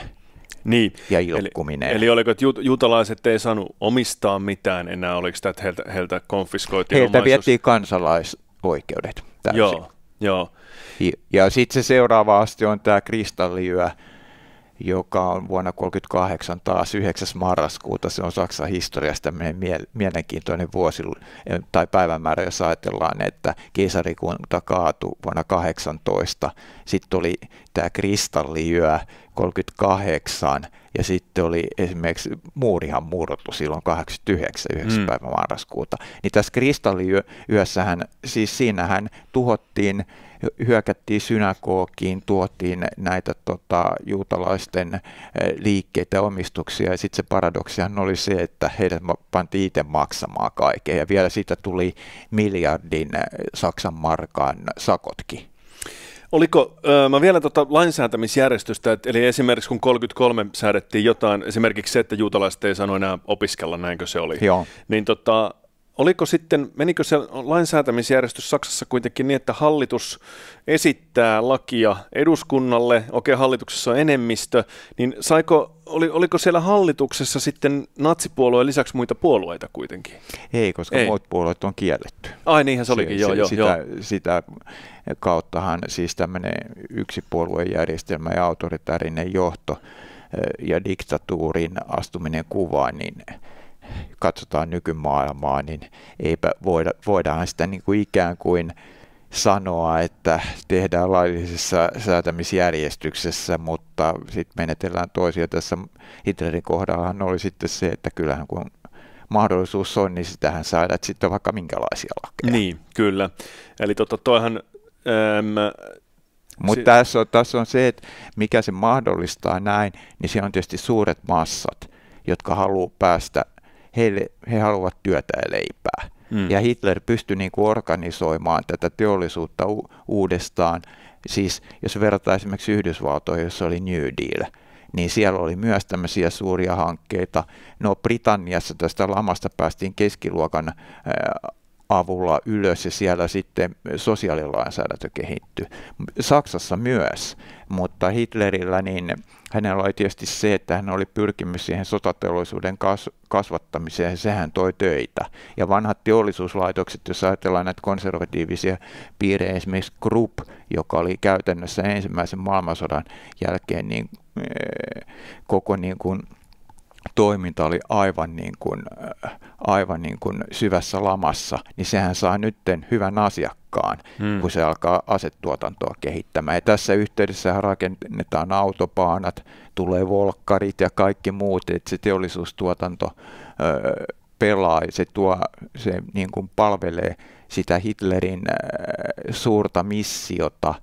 niin. ja ilkkuminen. Eli, eli oliko, että jut, juutalaiset ei saanut omistaa mitään enää, oliko sitä, että heiltä, heiltä konfiskoitiin Heiltä omaisuus? vietiin kansalaisoikeudet täysin. Joo, joo. Ja, ja sitten se seuraava asti on tämä kristalliyö, joka on vuonna 1938 taas 9. marraskuuta. Se on Saksan historiassa tämmöinen mie- mielenkiintoinen vuosi eh, tai päivämäärä, jos ajatellaan, että keisarikunta kaatui vuonna 18. Sitten oli tämä kristalliyö, 38 ja sitten oli esimerkiksi muurihan murrottu silloin 89, 9. Mm. päivä marraskuuta. Niin tässä kristalliyössähän, siis siinähän tuhottiin, hyökättiin synagogiin, tuotiin näitä tota, juutalaisten liikkeitä omistuksia ja sitten se paradoksihan oli se, että heidät pantiin itse maksamaan kaikkea ja vielä siitä tuli miljardin Saksan markan sakotkin. Oliko, öö, mä vielä tota lainsäätämisjärjestystä, että, eli esimerkiksi kun 33 säädettiin jotain, esimerkiksi se, että juutalaiset ei sano enää opiskella, näinkö se oli, Joo. niin tota, Oliko sitten, menikö se lainsäätämisjärjestys Saksassa kuitenkin niin, että hallitus esittää lakia eduskunnalle, okei hallituksessa on enemmistö, niin saiko, oli, oliko siellä hallituksessa sitten natsipuolueen lisäksi muita puolueita kuitenkin? Ei, koska Ei. muut puolueet on kielletty. Ai niinhän se olikin, se, joo, se, joo, sitä, joo. Sitä kauttahan siis tämmöinen yksipuoluejärjestelmä ja autoritaarinen johto ja diktatuurin astuminen kuvaan, niin katsotaan nykymaailmaa, niin eipä voida, voidaan sitä niin kuin ikään kuin sanoa, että tehdään laillisessa säätämisjärjestyksessä, mutta sitten menetellään toisia. Tässä Hitlerin kohdallahan oli sitten se, että kyllähän kun mahdollisuus on, niin sitähän saadaan sitten vaikka minkälaisia lakeja. Niin, kyllä. Eli tota, toihan... Äm, mutta si- tässä, on, tässä on se, että mikä se mahdollistaa näin, niin se on tietysti suuret massat, jotka haluaa päästä heille, he haluavat työtä ja leipää. Mm. Ja Hitler pystyi niin kuin organisoimaan tätä teollisuutta u- uudestaan. Siis jos verrataan esimerkiksi Yhdysvaltoihin, jossa oli New Deal, niin siellä oli myös tämmöisiä suuria hankkeita. No Britanniassa tästä lamasta päästiin keskiluokan äh, avulla ylös ja siellä sitten sosiaalilainsäädäntö kehittyi. Saksassa myös, mutta Hitlerillä niin hänellä oli tietysti se, että hän oli pyrkimys siihen sotateollisuuden kasvattamiseen ja sehän toi töitä. Ja vanhat teollisuuslaitokset, jos ajatellaan näitä konservatiivisia piirejä, esimerkiksi Krupp, joka oli käytännössä ensimmäisen maailmansodan jälkeen niin, eh, koko niin kuin toiminta oli aivan, niin kuin, äh, aivan niin kuin syvässä lamassa, niin sehän saa nytten hyvän asiakkaan, hmm. kun se alkaa asetuotantoa kehittämään. Ja tässä yhteydessä rakennetaan autopaanat, tulee volkkarit ja kaikki muut, että se teollisuustuotanto ö, äh, pelaa, se, tuo, se niin kuin palvelee sitä Hitlerin ö, äh, suurta missiota,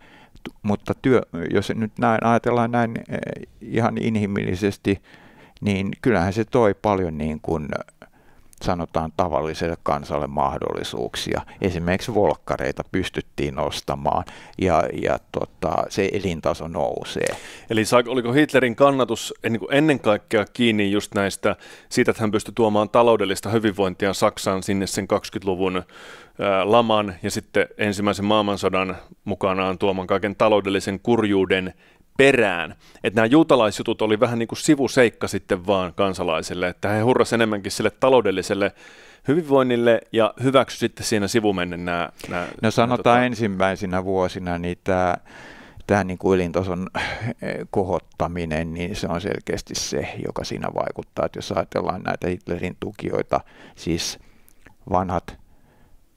mutta työ, jos nyt näin, ajatellaan näin ihan inhimillisesti, niin kyllähän se toi paljon niin kuin sanotaan tavalliselle kansalle mahdollisuuksia. Esimerkiksi volkkareita pystyttiin ostamaan ja, ja tota, se elintaso nousee. Eli saako, oliko Hitlerin kannatus eh, niin ennen kaikkea kiinni just näistä, siitä, että hän pystyi tuomaan taloudellista hyvinvointia Saksaan sinne sen 20-luvun ää, eh, laman ja sitten ensimmäisen maailmansodan mukanaan tuoman kaiken taloudellisen kurjuuden – perään. Että nämä juutalaisjutut oli vähän niin kuin sivuseikka sitten vaan kansalaisille, että he hurras enemmänkin sille taloudelliselle hyvinvoinnille ja hyväksy sitten siinä sivumennen nämä... nämä no sanotaan nämä, tota- ensimmäisinä vuosina, niin tämä tämä niin kuin elintason eh, kohottaminen, niin se on selkeästi se, joka siinä vaikuttaa. Että jos ajatellaan näitä Hitlerin tukijoita, siis vanhat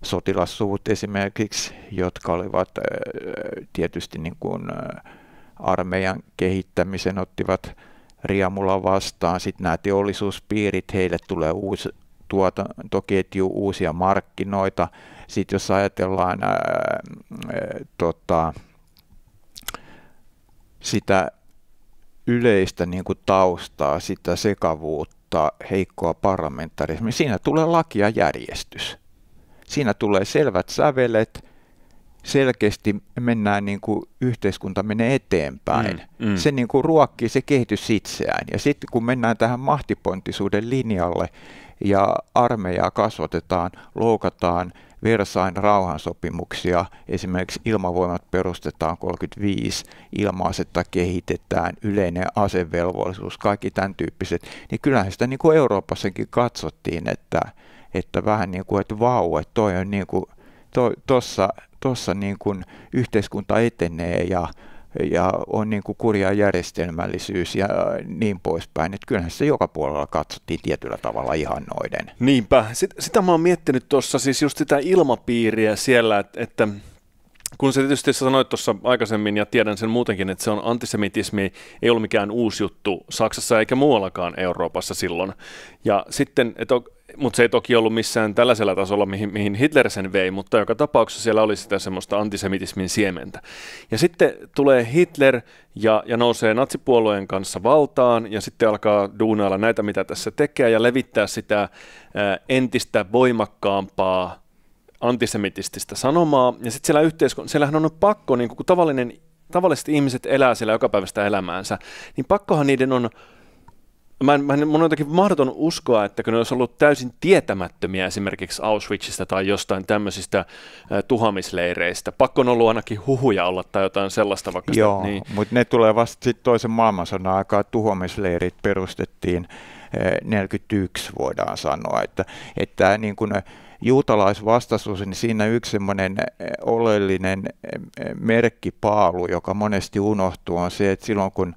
sotilassuvut esimerkiksi, jotka olivat eh, tietysti niin kuin, äh, eh, armeijan kehittämisen ottivat riamulla vastaan. Sitten nämä teollisuuspiirit, heille tulee uusi tuotantoketju, uusia markkinoita. Sitten jos ajatellaan ää, ää, tota, sitä yleistä niin kuin taustaa, sitä sekavuutta, heikkoa parlamentarismia, siinä tulee laki ja järjestys. Siinä tulee selvät sävelet, selkeästi mennään niin kuin yhteiskunta menee eteenpäin. Mm, mm. Se niin kuin ruokkii se kehitys itseään. Ja sitten kun mennään tähän mahtipontisuuden linjalle ja armeijaa kasvatetaan, loukataan Versain rauhansopimuksia, esimerkiksi ilmavoimat perustetaan 35, ilmaasetta kehitetään, yleinen asevelvollisuus, kaikki tämän tyyppiset, niin kyllähän sitä niin kuin Euroopassakin katsottiin, että, että vähän niin kuin, että vau, että toi on niin kuin, Tuossa tuossa niin kuin yhteiskunta etenee ja, ja on niin kuin kurja järjestelmällisyys ja niin poispäin. Että kyllähän se joka puolella katsottiin tietyllä tavalla ihan noiden. Niinpä. sitä mä oon miettinyt tuossa siis just sitä ilmapiiriä siellä, että, että – kun se tietysti sä sanoit tuossa aikaisemmin, ja tiedän sen muutenkin, että se on antisemitismi, ei ollut mikään uusi juttu Saksassa eikä muuallakaan Euroopassa silloin. Ja sitten, et, mutta se ei toki ollut missään tällaisella tasolla, mihin, mihin Hitler sen vei, mutta joka tapauksessa siellä oli sitä semmoista antisemitismin siementä. Ja sitten tulee Hitler ja, ja nousee natsipuolueen kanssa valtaan, ja sitten alkaa duunailla näitä, mitä tässä tekee, ja levittää sitä ää, entistä voimakkaampaa antisemitististä sanomaa. Ja sitten siellä yhteiskunnassa, siellähän on pakko, niin kun tavallinen, tavalliset ihmiset elää siellä jokapäiväistä elämäänsä, niin pakkohan niiden on Mä en, mä en, mun on jotenkin mahdoton uskoa, että kun ne olisi ollut täysin tietämättömiä esimerkiksi Auschwitzista tai jostain tämmöisistä tuhamisleireistä. Pakko on ollut ainakin huhuja olla tai jotain sellaista vaikka. Joo, niin. mutta ne tulee vasta sitten toisen maailmansodan aikaa. Tuhamisleirit perustettiin 41 voidaan sanoa, että, että niin kuin ne, juutalaisvastaisuus, niin siinä yksi semmoinen eh, oleellinen eh, eh, merkkipaalu, joka monesti unohtuu, on se, että silloin kun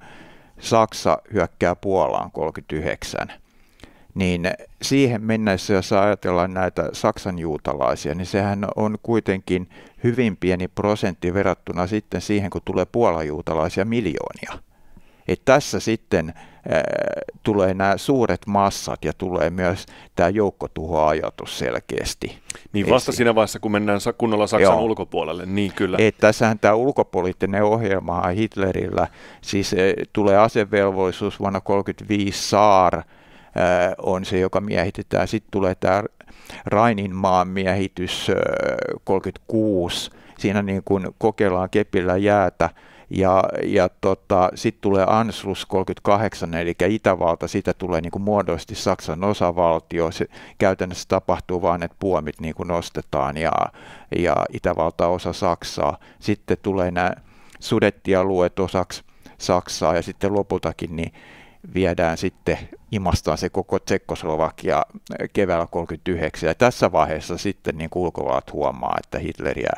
Saksa hyökkää Puolaan 39, niin siihen mennessä, jos ajatellaan näitä Saksan juutalaisia, niin sehän on kuitenkin hyvin pieni prosentti verrattuna sitten siihen, kun tulee Puolan juutalaisia miljoonia. Et tässä sitten äh, tulee nämä suuret massat ja tulee myös tämä joukkotuhoajatus selkeästi. Niin vasta esiin. siinä vaiheessa, kun mennään kunnolla Saksan Joo. ulkopuolelle, niin kyllä. Et tässähän tämä ulkopoliittinen ohjelma Hitlerillä, siis eh, tulee asevelvollisuus vuonna 1935 saar, eh, on se, joka miehitetään. Sitten tulee tämä Raininmaan miehitys 36. Eh, siinä niin kuin kokeillaan kepillä jäätä ja, ja tota, sitten tulee Anschluss 38, eli Itävalta, sitä tulee niin kuin muodollisesti Saksan osavaltio. Se käytännössä tapahtuu vain, että puomit niin kuin nostetaan ja, ja Itävalta osa Saksaa. Sitten tulee nämä sudettialueet osaksi Saksaa ja sitten lopultakin niin viedään sitten, imastaan se koko Tsekkoslovakia keväällä 1939. Ja tässä vaiheessa sitten niin ulkovaat huomaa, että Hitleriä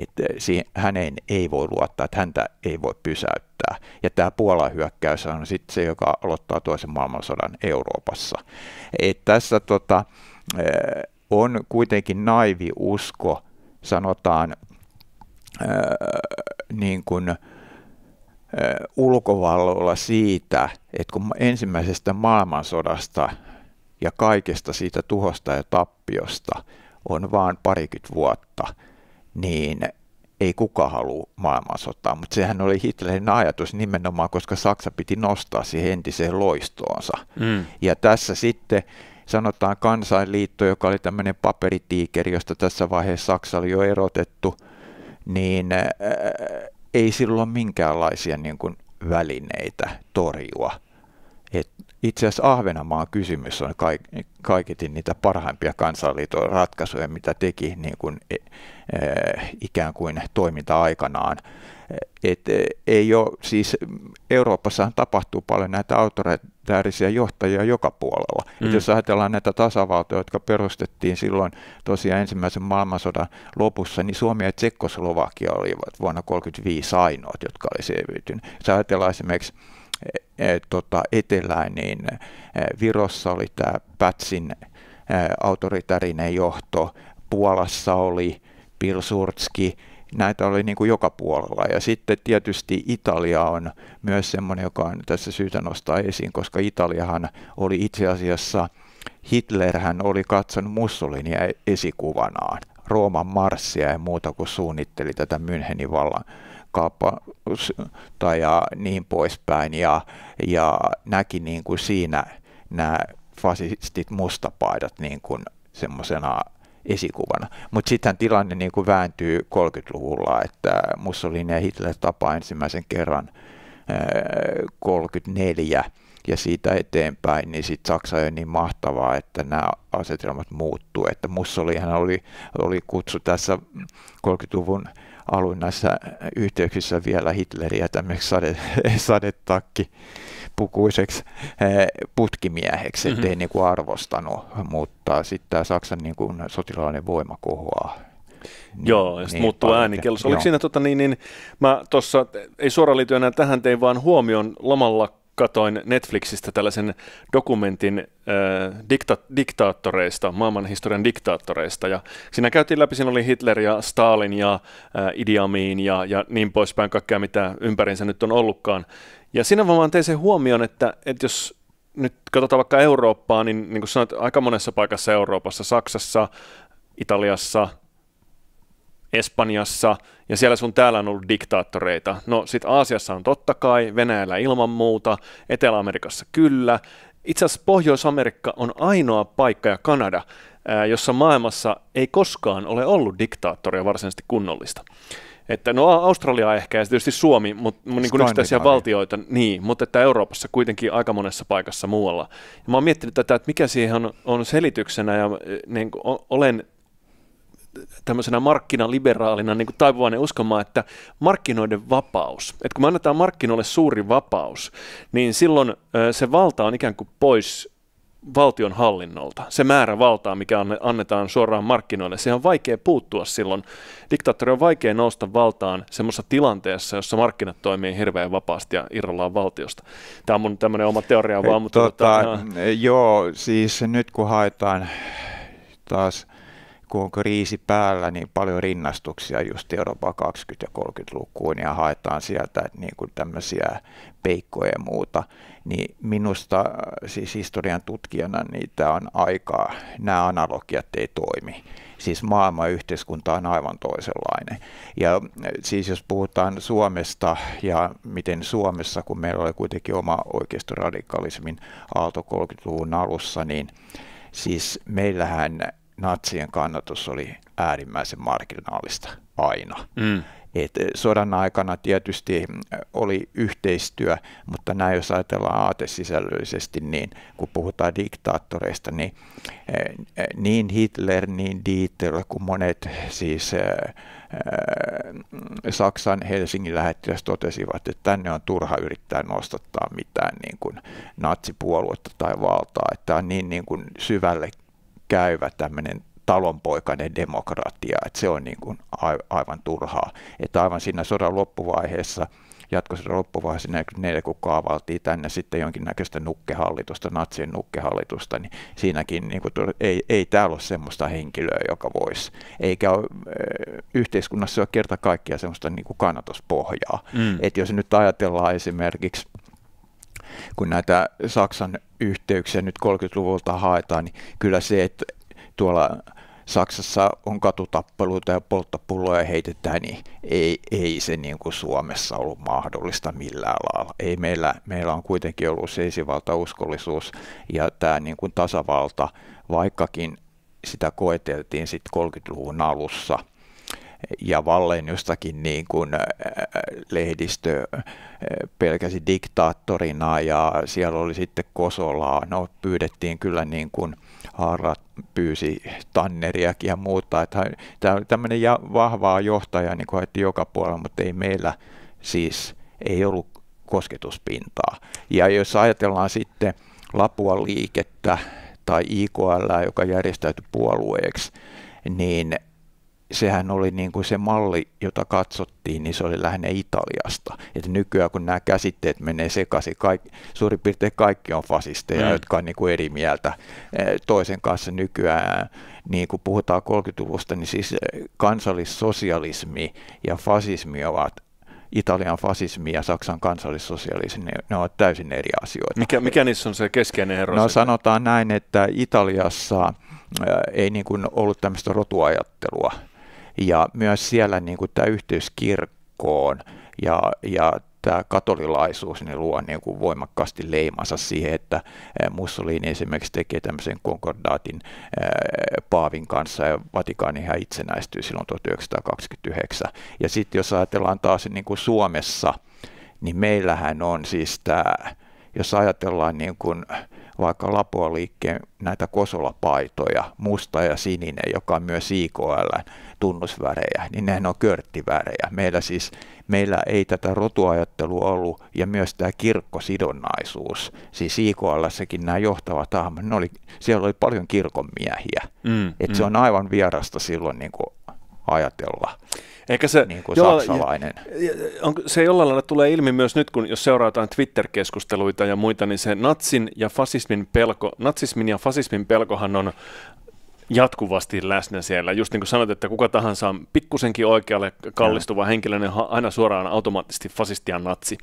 että eh, häneen ei voi luottaa, että häntä ei voi pysäyttää. Ja tämä Puolan hyökkäys on sitten se, joka aloittaa toisen maailmansodan Euroopassa. Et tässä tota, eh, on kuitenkin naivi usko, sanotaan, eh, niin kuin, ulkovalloilla siitä, että kun ensimmäisestä maailmansodasta ja kaikesta siitä tuhosta ja tappiosta on vaan parikymmentä vuotta – niin ei kuka halua maailmansotaa, mutta sehän oli Hitlerin ajatus nimenomaan, koska Saksa piti nostaa siihen entiseen loistoonsa. Mm. Ja tässä sitten sanotaan kansainliitto, joka oli tämmöinen paperitiikeri, josta tässä vaiheessa Saksa oli jo erotettu, niin äh, ei silloin minkäänlaisia niin kuin, välineitä torjua. Että itse asiassa Ahvenanmaan kysymys on kaiketin niitä parhaimpia kansanliiton ratkaisuja, mitä teki niin kuin, e, e, ikään kuin toiminta-aikanaan. Et, e, ei ole, siis Euroopassahan tapahtuu paljon näitä autoritäärisiä johtajia joka puolella. Mm. Et jos ajatellaan näitä tasavaltoja, jotka perustettiin silloin tosiaan ensimmäisen maailmansodan lopussa, niin Suomi ja Tsekkoslovakia olivat vuonna 1935 ainoat, jotka oli selviytynyt. Jos ajatellaan esimerkiksi Eh, tota, etelään, niin eh, Virossa oli tämä Pätsin eh, autoritärinen johto, Puolassa oli Pilsurtski, näitä oli niin kuin joka puolella. Ja sitten tietysti Italia on myös semmoinen, joka on tässä syytä nostaa esiin, koska Italiahan oli itse asiassa, Hitlerhän oli katsonut Mussolinia e-, esikuvanaan, Rooman marssia ja muuta, kun suunnitteli tätä Münchenin vallan tai ja niin ja ja ja niin niin niin niin niin niin poispäin kuin kuin kuin siinä mustapaidat niin semmoisena esikuvana. sitten tilanne vääntyy että että että Mussolini ensimmäisen kerran äh, siitä eteenpäin niin on mahtavaa, nämä asetelmat oli oli 30-luvun alun näissä äh, yhteyksissä vielä Hitleriä tämmöiseksi sade, sadetakki pukuiseksi äh, putkimieheksi, mhm. ettei mm-hmm. niin kuin arvostanut, mutta sitten tämä Saksan niin kuin sotilaallinen voima kohoaa niin, Joo, ja sitten niin, muuttuu äänikellossa. Oliko Joo. siinä, tota, niin, niin, mä tuossa, ei suoraan liity enää tähän, tein vaan huomion lomalla katoin Netflixistä tällaisen dokumentin äh, dikta- diktaattoreista, maailmanhistorian diktaattoreista. Ja siinä käytiin läpi, siinä oli Hitler ja Stalin ja äh, Idi Amin ja, ja niin poispäin, kaikkea mitä ympärinsä nyt on ollutkaan. Ja siinä vaan tein sen huomioon, että, että jos nyt katsotaan vaikka Eurooppaa, niin niin kuin sanoit, aika monessa paikassa Euroopassa, Saksassa, Italiassa, Espanjassa, ja siellä sun täällä on ollut diktaattoreita. No sit Aasiassa on totta kai, Venäjällä ilman muuta, Etelä-Amerikassa kyllä. Itse asiassa Pohjois-Amerikka on ainoa paikka ja Kanada, jossa maailmassa ei koskaan ole ollut diktaattoria varsinaisesti kunnollista. Että no Australia ehkä ja tietysti Suomi, mutta niin kuin yksittäisiä valtioita, niin, mutta että Euroopassa kuitenkin aika monessa paikassa muualla. Ja mä oon miettinyt tätä, että mikä siihen on, on selityksenä ja e, niin kuin, olen tämmöisenä markkinaliberaalina niin kuin taipuvainen uskomaan, että markkinoiden vapaus, että kun me annetaan markkinoille suuri vapaus, niin silloin se valta on ikään kuin pois valtion hallinnolta. Se määrä valtaa, mikä annetaan suoraan markkinoille, se on vaikea puuttua silloin. Diktaattori on vaikea nousta valtaan semmoisessa tilanteessa, jossa markkinat toimii hirveän vapaasti ja irrallaan valtiosta. Tämä on mun tämmöinen oma teoria vaan. Mutta tota, tota, no. Joo, siis nyt kun haetaan taas – kun on kriisi päällä, niin paljon rinnastuksia just Euroopan 20- ja 30-lukuun ja haetaan sieltä niin kuin tämmöisiä peikkoja ja muuta, niin minusta äh, siis historian tutkijana niin tämä on aikaa, nämä analogiat ei toimi. Siis maailma yhteiskunta on aivan toisenlainen. Ja äh, siis jos puhutaan Suomesta ja miten Suomessa, kun meillä oli kuitenkin oma oikeistoradikalismin aalto 30-luvun alussa, niin siis meillähän natsien kannatus oli äärimmäisen marginaalista aina. Mm. Et eh, sodan aikana tietysti eh, oli yhteistyö, mutta näin jos ajatellaan aatesisällöllisesti, niin kun puhutaan diktaattoreista, niin eh, niin Hitler, niin Dieter kuin monet siis Saksan Helsingin lähettiläs totesivat, että tänne on turha yrittää nostattaa mitään niin kuin natsipuoluetta tai valtaa, että tämä on niin, niin kuin syvälle käyvä tämmöinen talonpoikainen demokratia, että se on niin kuin aivan turhaa. Että aivan siinä sodan loppuvaiheessa, jatkossa loppuvaiheessa 44, kun kaavaltiin tänne sitten jonkinnäköistä nukkehallitusta, natsien nukkehallitusta, niin siinäkin niin kuin, ei, ei täällä ole semmoista henkilöä, joka voisi, eikä ole, yhteiskunnassa ole kerta kaikkiaan semmoista niin kuin kannatuspohjaa. Mm. Että jos nyt ajatellaan esimerkiksi kun näitä Saksan yhteyksiä nyt 30-luvulta haetaan, niin kyllä se, että tuolla Saksassa on katutappeluita ja polttopulloja heitetään, niin ei, ei se niin kuin Suomessa ollut mahdollista millään lailla. Ei meillä, meillä on kuitenkin ollut se esivaltauskollisuus ja tämä niin kuin tasavalta, vaikkakin sitä koeteltiin sitten 30-luvun alussa – ja Vallen jostakin niin kuin äh, lehdistö äh, pelkäsi diktaattorina ja siellä oli sitten Kosolaa. No pyydettiin kyllä niin kuin Haarat pyysi Tanneriakin ja muuta. Että tämmöinen vahvaa johtaja niin haettiin joka puolella, mutta ei meillä siis ei ollut kosketuspintaa. Ja jos ajatellaan sitten Lapua liikettä tai IKL, joka järjestäytyi puolueeksi, niin sehän oli niin kuin se malli, jota katsottiin, niin se oli lähinnä Italiasta. Että nykyään kun nämä käsitteet menee sekaisin, kaikki, suurin piirtein kaikki on fasisteja, mm. jotka on niin kuin eri mieltä e, toisen kanssa nykyään. Niin kun puhutaan 30-luvusta, niin siis e, kansallissosialismi ja fasismi ovat Italian fasismi ja Saksan kansallissosialismi, ne, ne ovat täysin eri asioita. Mikä, mikä niissä on se keskeinen ero? No siitä? sanotaan näin, että Italiassa e, ei niin kuin ollut tämmöistä rotuajattelua. Ja myös siellä niin kuin tämä yhteys kirkkoon ja, ja tämä katolilaisuus niin luo niin kuin voimakkaasti leimansa siihen, että eh, Mussolini esimerkiksi tekee tämmöisen konkordaatin eh, Paavin kanssa ja ihan itsenäistyy silloin 1929. Ja sitten jos ajatellaan taas niin kuin Suomessa, niin meillähän on siis tämä, jos ajatellaan niin kuin vaikka Lapua liikkeen näitä kosolapaitoja, musta ja sininen, joka on myös IKL tunnusvärejä, niin nehän on körttivärejä. Meillä siis meillä ei tätä rotuajattelua ollut ja myös tämä kirkkosidonnaisuus. Siis IKLssäkin nämä johtavat ahmat, ne oli, siellä oli paljon kirkonmiehiä. Mm, Et mm. se on aivan vierasta silloin niin kuin ajatella. Eikä se, niin kuin jollain, saksalainen. On, se jollain lailla tulee ilmi myös nyt, kun jos seurataan Twitter-keskusteluita ja muita, niin se natsin ja fasismin pelko, natsismin ja fasismin pelkohan on jatkuvasti läsnä siellä. Just niin kuin sanot, että kuka tahansa on pikkusenkin oikealle kallistuva ja. henkilö, niin aina suoraan automaattisesti fasistian natsi.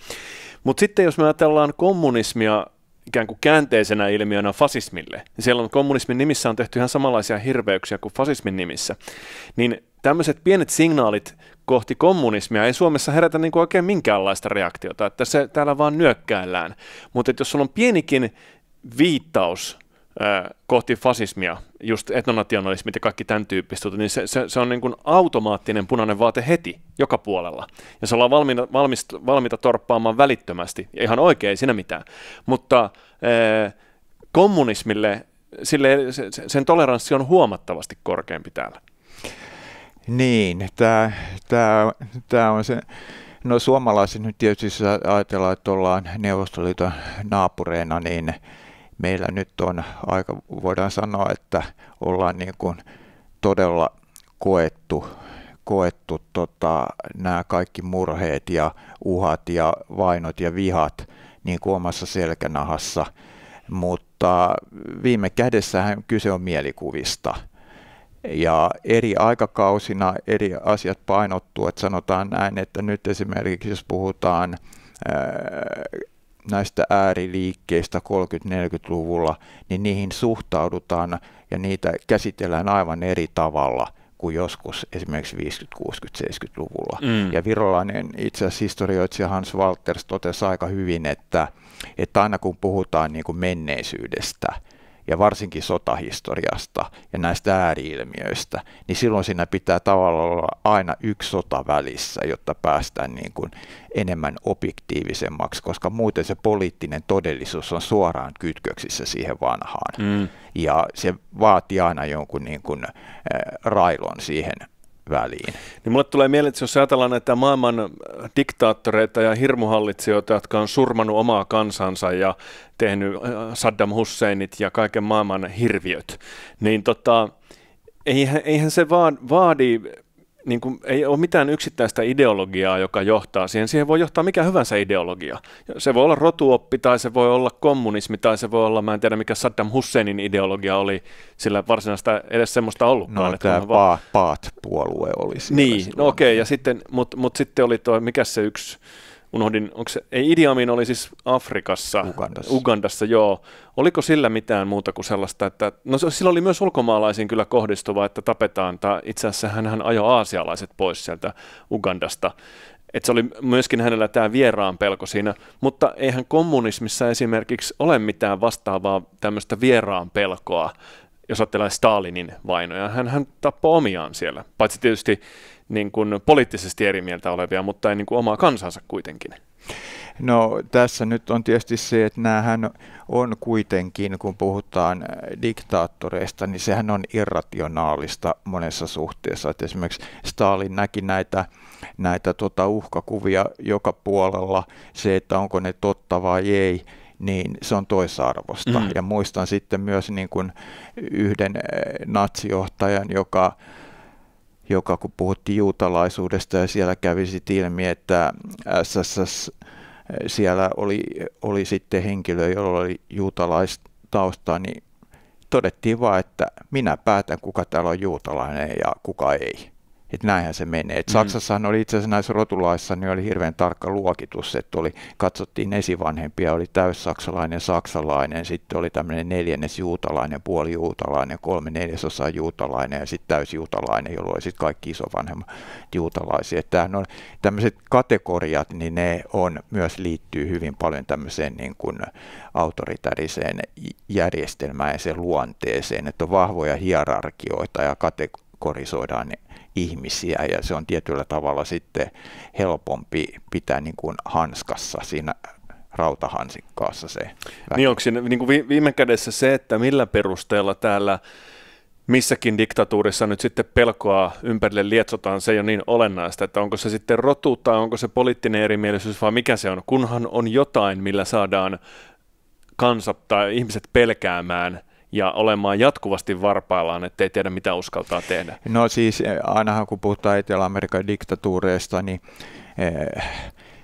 Mutta sitten jos me ajatellaan kommunismia ikään kuin käänteisenä ilmiönä fasismille, niin siellä on kommunismin nimissä on tehty ihan samanlaisia hirveyksiä kuin fasismin nimissä, niin tämmöiset pienet signaalit kohti kommunismia ei Suomessa herätä niin kuin oikein minkäänlaista reaktiota, että se täällä vaan nyökkäillään. Mutta jos sulla on pienikin viittaus kohti fasismia, just etnonationalismit ja kaikki tämän tyyppistä, niin se, se, se on niin kuin automaattinen punainen vaate heti, joka puolella. Ja se ollaan valmiita, valmista, valmiita torppaamaan välittömästi. Ja ihan oikein, ei siinä mitään. Mutta eh, kommunismille sille, sen toleranssi on huomattavasti korkeampi täällä. Niin, tämä, tämä, tämä on se... No suomalaiset nyt tietysti ajatellaan, että ollaan Neuvostoliiton naapureina, niin – meillä nyt on aika, voidaan sanoa, että ollaan niin kuin todella koettu, koettu tota, nämä kaikki murheet ja uhat ja vainot ja vihat niin kuin omassa selkänahassa, mutta viime kädessähän kyse on mielikuvista. Ja eri aikakausina eri asiat painottuu, että sanotaan näin, että nyt esimerkiksi jos puhutaan näistä ääriliikkeistä 30-40-luvulla, niin niihin suhtaudutaan ja niitä käsitellään aivan eri tavalla – kuin joskus esimerkiksi 50-, 60-, 70-luvulla. Mm. Ja virolainen itse asiassa historioitsija Hans Walters totesi aika hyvin, että, että aina kun puhutaan niin kuin menneisyydestä – ja varsinkin sotahistoriasta ja näistä ääriilmiöistä, niin silloin siinä pitää tavallaan olla aina yksi sota välissä, jotta päästään niin kuin enemmän objektiivisemmaksi, koska muuten se poliittinen todellisuus on suoraan kytköksissä siihen vanhaan. Mm. Ja se vaatii aina jonkun niin kuin, äh, railon siihen väliin. Niin mulle tulee mieleen, että jos ajatellaan näitä maailman äh, diktaattoreita ja hirmuhallitsijoita, jotka on surmanut omaa kansansa ja tehnyt äh, Saddam Husseinit ja kaiken maailman hirviöt, niin tota, eihän, eihän se vaan vaadi niin kuin, ei ole mitään yksittäistä ideologiaa, joka johtaa siihen. Siihen voi johtaa mikä hyvänsä ideologia. Se voi olla rotuoppi, tai se voi olla kommunismi, tai se voi olla, mä en tiedä mikä Saddam Husseinin ideologia oli, sillä varsinaista edes semmoista ollutkaan. No tämä va- Paat-puolue oli Niin, no okei, okay, ja sitten, mutta mut sitten oli tuo, mikä se yksi unohdin, onko se, ei Idi Amin oli siis Afrikassa, Ugandassa. Ugandassa, joo. Oliko sillä mitään muuta kuin sellaista, että, no sillä oli myös ulkomaalaisiin kyllä kohdistuva, että tapetaan, tai itse asiassa hän ajoi aasialaiset pois sieltä Ugandasta. Että se oli myöskin hänellä tämä vieraan pelko siinä, mutta eihän kommunismissa esimerkiksi ole mitään vastaavaa tämmöistä vieraan pelkoa, jos ajatellaan Stalinin vainoja, hän, hän tappoi omiaan siellä, paitsi tietysti niin kuin poliittisesti eri mieltä olevia, mutta ei niin kuin omaa kansansa kuitenkin. No tässä nyt on tietysti se, että näähän on kuitenkin, kun puhutaan äh, diktaattoreista, niin sehän on irrationaalista monessa suhteessa. Että esimerkiksi Stalin näki näitä, näitä tota uhkakuvia joka puolella, se, että onko ne totta vai ei niin se on toisarvosta. Mm. hmm Ja muistan sitten myös niin kuin yhden äh, natsijohtajan, joka joka kun puhuttiin juutalaisuudesta ja siellä kävi sitten ilmi, että SSS äh, siellä oli, oli sitten henkilö, jolla oli juutalaistausta, niin todettiin vaan, että minä päätän, kuka täällä on juutalainen ja kuka ei että näinhän se menee. Et mm. Saksassahan oli itse asiassa näissä rotulaissa niin oli hirveän tarkka luokitus, että oli, katsottiin esivanhempia, oli täyssaksalainen, saksalainen, sitten oli tämmöinen neljännes juutalainen, puoli juutalainen, kolme neljäsosaa juutalainen ja sitten täysjuutalainen, jolloin sitten kaikki isovanhemmat juutalaisia. Että on, tämmöiset kategoriat, niin ne on, myös liittyy hyvin paljon tämmöiseen niin kuin autoritäriseen järjestelmään ja sen luonteeseen, että on vahvoja hierarkioita ja kategorioita ne ihmisiä ja se on tietyllä tavalla sitten helpompi pitää niin kuin hanskassa siinä rautahansikkaassa se. Väki. Niin onko siinä niin kuin viime kädessä se, että millä perusteella täällä missäkin diktatuurissa nyt sitten pelkoa ympärille lietsotaan, se ei ole niin olennaista, että onko se sitten rotu tai onko se poliittinen erimielisyys vai mikä se on, kunhan on jotain, millä saadaan kansat tai ihmiset pelkäämään – ja olemaan jatkuvasti varpaillaan, ettei tiedä mitä uskaltaa tehdä? No siis eh, ainahan kun puhutaan Etelä-Amerikan diktatuureista, niin eh,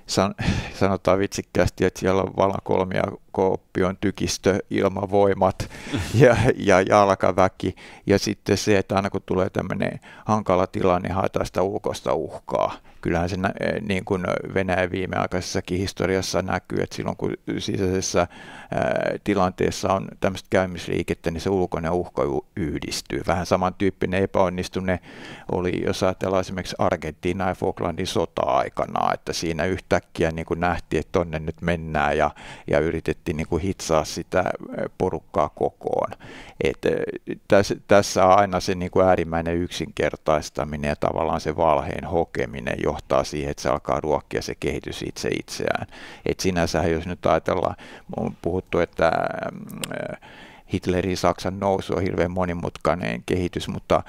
sanotaan vitsikkäästi, että siellä on kolmia kooppion on tykistö, ilmavoimat ja, ja jalkaväki. Ja sitten se, että aina kun tulee tämmöinen hankala tilanne, niin haetaan sitä ulkoista uhkaa. Kyllähän se eh, niin kuin Venäjän viimeaikaisessakin historiassa näkyy, että silloin kun sisäisessä tilanteessa on tämmöistä käymisliikettä, niin se ulkoinen uhka yhdistyy. Vähän samantyyppinen epäonnistune oli, jos ajatellaan esimerkiksi Argentiina ja Falklandin sota-aikana, että siinä yhtäkkiä niin kuin nähtiin, että tonne nyt mennään ja, ja yritettiin oikeasti niin kuin hitsaa sitä porukkaa kokoon. Et tässä, tässä aina se niin kuin äärimmäinen yksinkertaistaminen ja tavallaan se valheen hokeminen johtaa siihen, että se alkaa ruokkia se kehitys itse itseään. Et sinänsä jos nyt ajatellaan, on puhuttu, että Hitlerin Saksan nousu on hirveän monimutkainen kehitys, mutta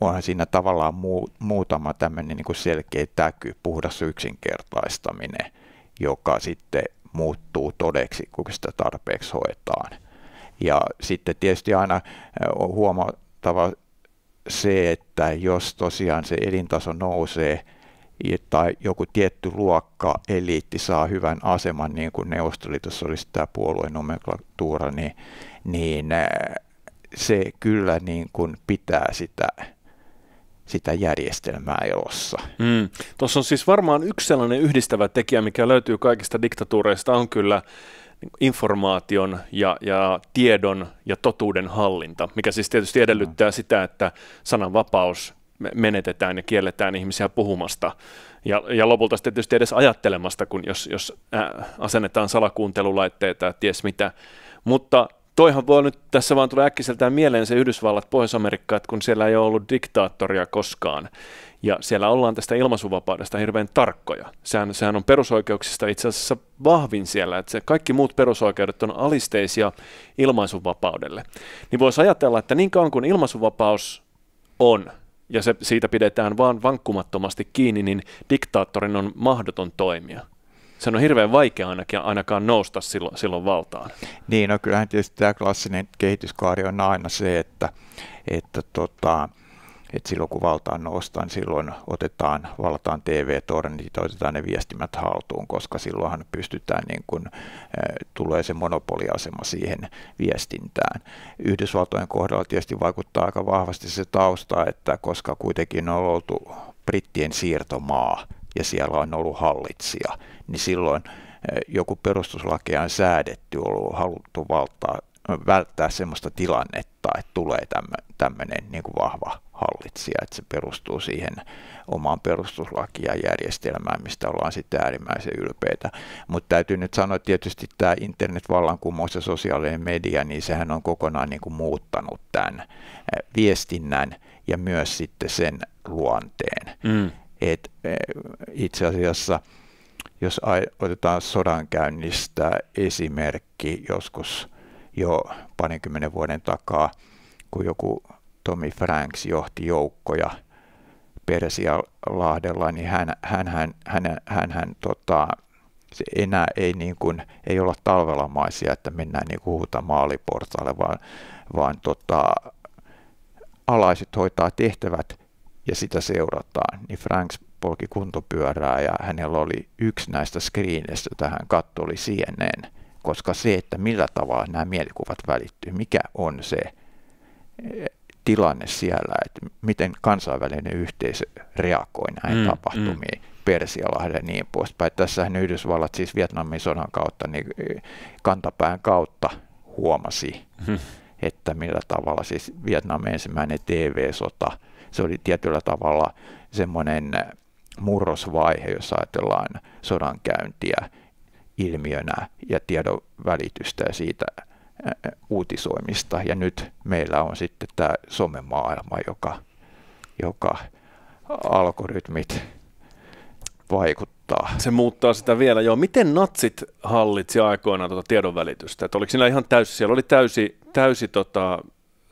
onhan siinä tavallaan muutama tämmöinen niin selkeä täky, puhdas yksinkertaistaminen, joka sitten muuttuu todeksi, kun sitä tarpeeksi hoetaan. Ja sitten tietysti aina on huomattava se, että jos tosiaan se elintaso nousee tai joku tietty luokka, eliitti saa hyvän aseman, niin kuin Neuvostoliitossa olisi tämä puolueen nomenklatuura, niin, niin se kyllä niin kuin pitää sitä sitä järjestelmää elossa. Mm. Tuossa on siis varmaan yksi sellainen yhdistävä tekijä, mikä löytyy kaikista diktatuureista, on kyllä informaation ja, ja tiedon ja totuuden hallinta, mikä siis tietysti edellyttää mm. sitä, että sananvapaus menetetään ja kielletään ihmisiä puhumasta. Ja, ja lopulta sitten tietysti edes ajattelemasta, kun jos, jos ää, asennetaan salakuuntelulaitteita ja ties mitä. Mutta toihan voi nyt, tässä vaan tulla äkkiseltään mieleen se Yhdysvallat, Pohjois-Amerikka, että kun siellä ei ole ollut diktaattoria koskaan, ja siellä ollaan tästä ilmaisuvapaudesta hirveän tarkkoja. Sehän, sehän on perusoikeuksista itse asiassa vahvin siellä, että se kaikki muut perusoikeudet on alisteisia ilmaisuvapaudelle. Niin voisi ajatella, että niin kauan kuin ilmaisuvapaus on, ja se, siitä pidetään vaan vankkumattomasti kiinni, niin diktaattorin on mahdoton toimia sen on hirveän vaikea ainakin, ainakaan nousta silloin, silloin valtaan. Niin, no kyllähän tietysti tämä klassinen kehityskaari on aina se, että, että tota, että silloin kun valtaan noustaan, silloin otetaan, valtaan TV-tornit, niin otetaan ne viestimät haltuun, koska silloinhan pystytään, niin kun, tulee se monopoliasema siihen viestintään. Yhdysvaltojen kohdalla tietysti vaikuttaa aika vahvasti se tausta, että koska kuitenkin on oltu brittien siirtomaa, ja siellä on ollut hallitsija, niin silloin eh, joku perustuslakia on säädetty, ollut haluttu valtaa, eh, välttää sellaista tilannetta, että tulee tämmöinen niin kuin vahva hallitsija, että se perustuu siihen omaan perustuslakia järjestelmään, mistä ollaan sitten äärimmäisen ylpeitä. Mutta täytyy nyt sanoa, että tietysti tämä internetvallankumous ja sosiaalinen media, niin sehän on kokonaan niin kuin muuttanut tämän eh, viestinnän ja myös sitten sen luonteen. Mm että e, itse asiassa jos otetaan sodankäynnistä esimerkki joskus jo parinkymmenen vuoden takaa, kun joku Tommy Franks johti joukkoja Persialahdella, niin hän, hän, hän, hän, hän, hän tota, se enää ei, niin kuin, ei olla talvelamaisia, että mennään niin huuta maaliportaalle, vaan, vaan tota, alaiset hoitaa tehtävät ja sitä seurataan, niin Franks polki kuntopyörää ja hänellä oli yksi näistä screenistä tähän katto oli sienen, koska se, että millä tavalla nämä mielikuvat välittyy, mikä on se eh, tilanne siellä, että miten kansainvälinen yhteisö reagoi näihin mm, tapahtumiin, mm. Persialahden ja niin poispäin. Tässähän Yhdysvallat siis Vietnamin sodan kautta, niin eh, kantapään kautta huomasi, mm. että millä tavalla siis Vietnamin ensimmäinen TV-sota – se oli tietyllä tavalla semmoinen murrosvaihe, jos ajatellaan sodankäyntiä ilmiönä ja tiedon välitystä ja siitä uutisoimista. Ja nyt meillä on sitten tämä somemaailma, joka, joka algoritmit vaikuttaa. Se muuttaa sitä vielä. Joo, miten natsit hallitsi aikoinaan tuota tiedonvälitystä? Et oliko siinä ihan täysi, siellä oli täysi, täysi tota,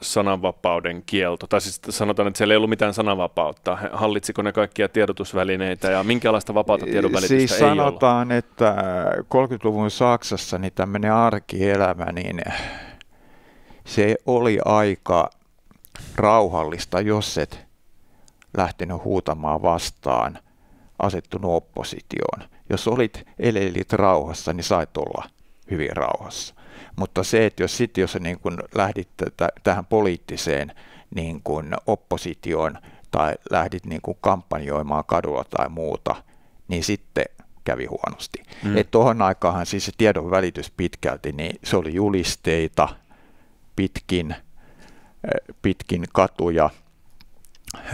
sananvapauden kielto, tai siis sanotaan, että siellä ei ollut mitään sananvapautta. Hallitsiko ne kaikkia tiedotusvälineitä ja minkälaista vapautta tiedonvälitystä siis ei sanotaan, ollut? että 30-luvun Saksassa niin tämmöinen arkielämä, niin se oli aika rauhallista, jos et lähtenyt huutamaan vastaan asettunut oppositioon. Jos olit elelit rauhassa, niin sait olla hyvin rauhassa. Mutta se, että jos sitten jos niin kun lähdit t- tähän poliittiseen niin kun oppositioon tai lähdit niin kun kampanjoimaan kadulla tai muuta, niin sitten kävi huonosti. Mm. Et tuohon aikaan siis se tiedon välitys pitkälti, niin se oli julisteita pitkin, eh, pitkin katuja, eh,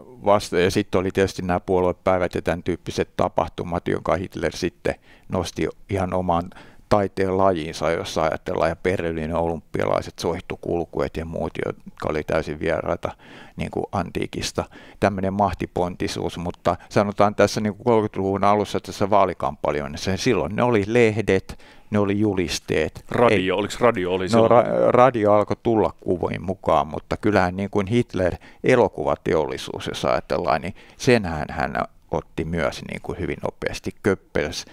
vasta. Ja sitten oli tietysti nämä puoluepäivät ja tämän tyyppiset tapahtumat, jonka Hitler sitten nosti ihan oman taiteen lajiinsa, jos ajatellaan ja Berliinin olympialaiset, soihtukulkuet ja muut, jotka oli täysin vieraita niin kuin antiikista. Tämmöinen mahtipontisuus, mutta sanotaan tässä niin kuin 30-luvun alussa tässä vaalikampanjoinnissa, niin silloin ne oli lehdet, ne oli julisteet. Radio, Ei, oliko radio oli no, ra- radio alkoi tulla kuvoin mukaan, mutta kyllähän niin kuin Hitler elokuvateollisuus, jos ajatellaan, niin senhän hän otti myös niin kuin hyvin nopeasti köppels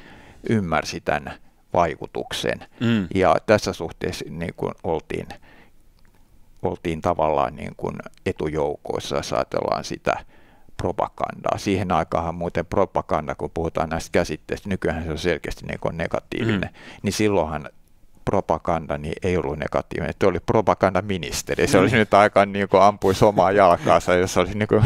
ymmärsi tämän vaikutuksen. Mm. Ja tässä suhteessa niin kuin oltiin, oltiin tavallaan niin kuin etujoukoissa, jos ajatellaan sitä propagandaa. Siihen aikaan muuten propaganda, kun puhutaan näistä käsitteistä, nykyään se on selkeästi niin kuin negatiivinen, mm. niin silloinhan propaganda niin ei ollut negatiivinen. Tuo oli propagandaministeri. Se olisi nyt aika niin kuin ampuisi omaa jalkaansa, jos olisi niin kuin,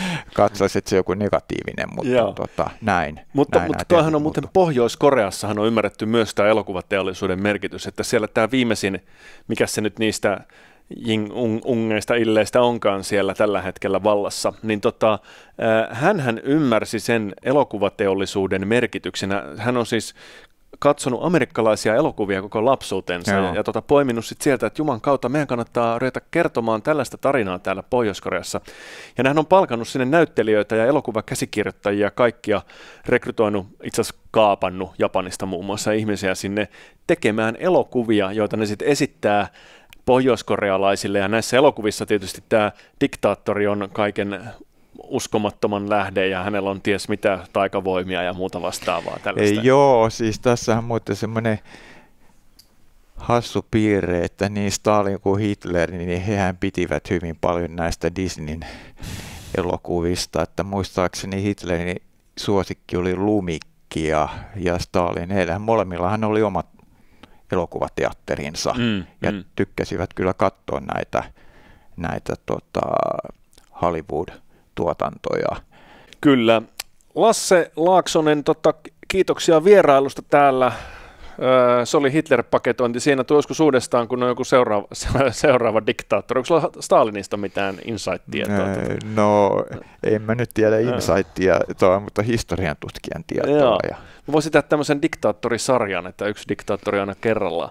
katsoisi, että se on joku negatiivinen, mutta tota, näin. Mutta, näin mutta tuohan on muuten Pohjois-Koreassahan on ymmärretty myös tämä elokuvateollisuuden merkitys, että siellä tämä viimeisin, mikä se nyt niistä ungeista illeistä onkaan siellä tällä hetkellä vallassa, niin tota, hän ymmärsi sen elokuvateollisuuden merkityksenä. Hän on siis katsonut amerikkalaisia elokuvia koko lapsuutensa Joo. ja, ja tota, poiminut sit sieltä, että Juman kautta meidän kannattaa ruveta kertomaan tällaista tarinaa täällä Pohjois-Koreassa. Ja nämähän on palkannut sinne näyttelijöitä ja elokuvakäsikirjoittajia, kaikkia rekrytoinut, itse asiassa kaapannut Japanista muun muassa ihmisiä sinne tekemään elokuvia, joita ne sitten esittää pohjoiskorealaisille. Ja näissä elokuvissa tietysti tämä diktaattori on kaiken uskomattoman lähde ja hänellä on ties mitä taikavoimia ja muuta vastaavaa tällaista. Ei, joo, siis tässä on muuten semmoinen hassu piirre, että niin Stalin kuin Hitler, niin hehän pitivät hyvin paljon näistä Disneyn elokuvista, että muistaakseni Hitlerin suosikki oli Lumikki ja, ja Stalin, heillä molemmillahan oli omat elokuvateatterinsa mm, ja mm. tykkäsivät kyllä katsoa näitä, näitä tota, Hollywood tuotantoja. Kyllä. Lasse Laaksonen, totta, kiitoksia vierailusta täällä. Öö, se oli Hitler-paketointi siinä joskus uudestaan, kun on joku seuraava, seuraava diktaattori. Onko Stalinista mitään insight-tietoa? Tota. No, en mä nyt tiedä öö. insight-tietoa, mutta historian tutkijan tietoa. Ja... Mä voisin tehdä tämmöisen diktaattorisarjan, että yksi diktaattori aina kerrallaan.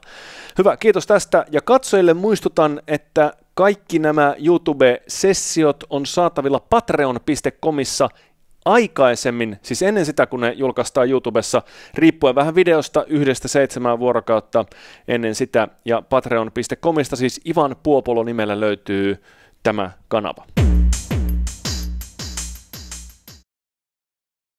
Hyvä, kiitos tästä. Ja katsojille muistutan, että kaikki nämä YouTube-sessiot on saatavilla patreon.comissa aikaisemmin, siis ennen sitä kun ne julkaistaan YouTubessa, riippuen vähän videosta yhdestä seitsemään vuorokautta ennen sitä, ja patreon.comista siis Ivan Puopolo nimellä löytyy tämä kanava.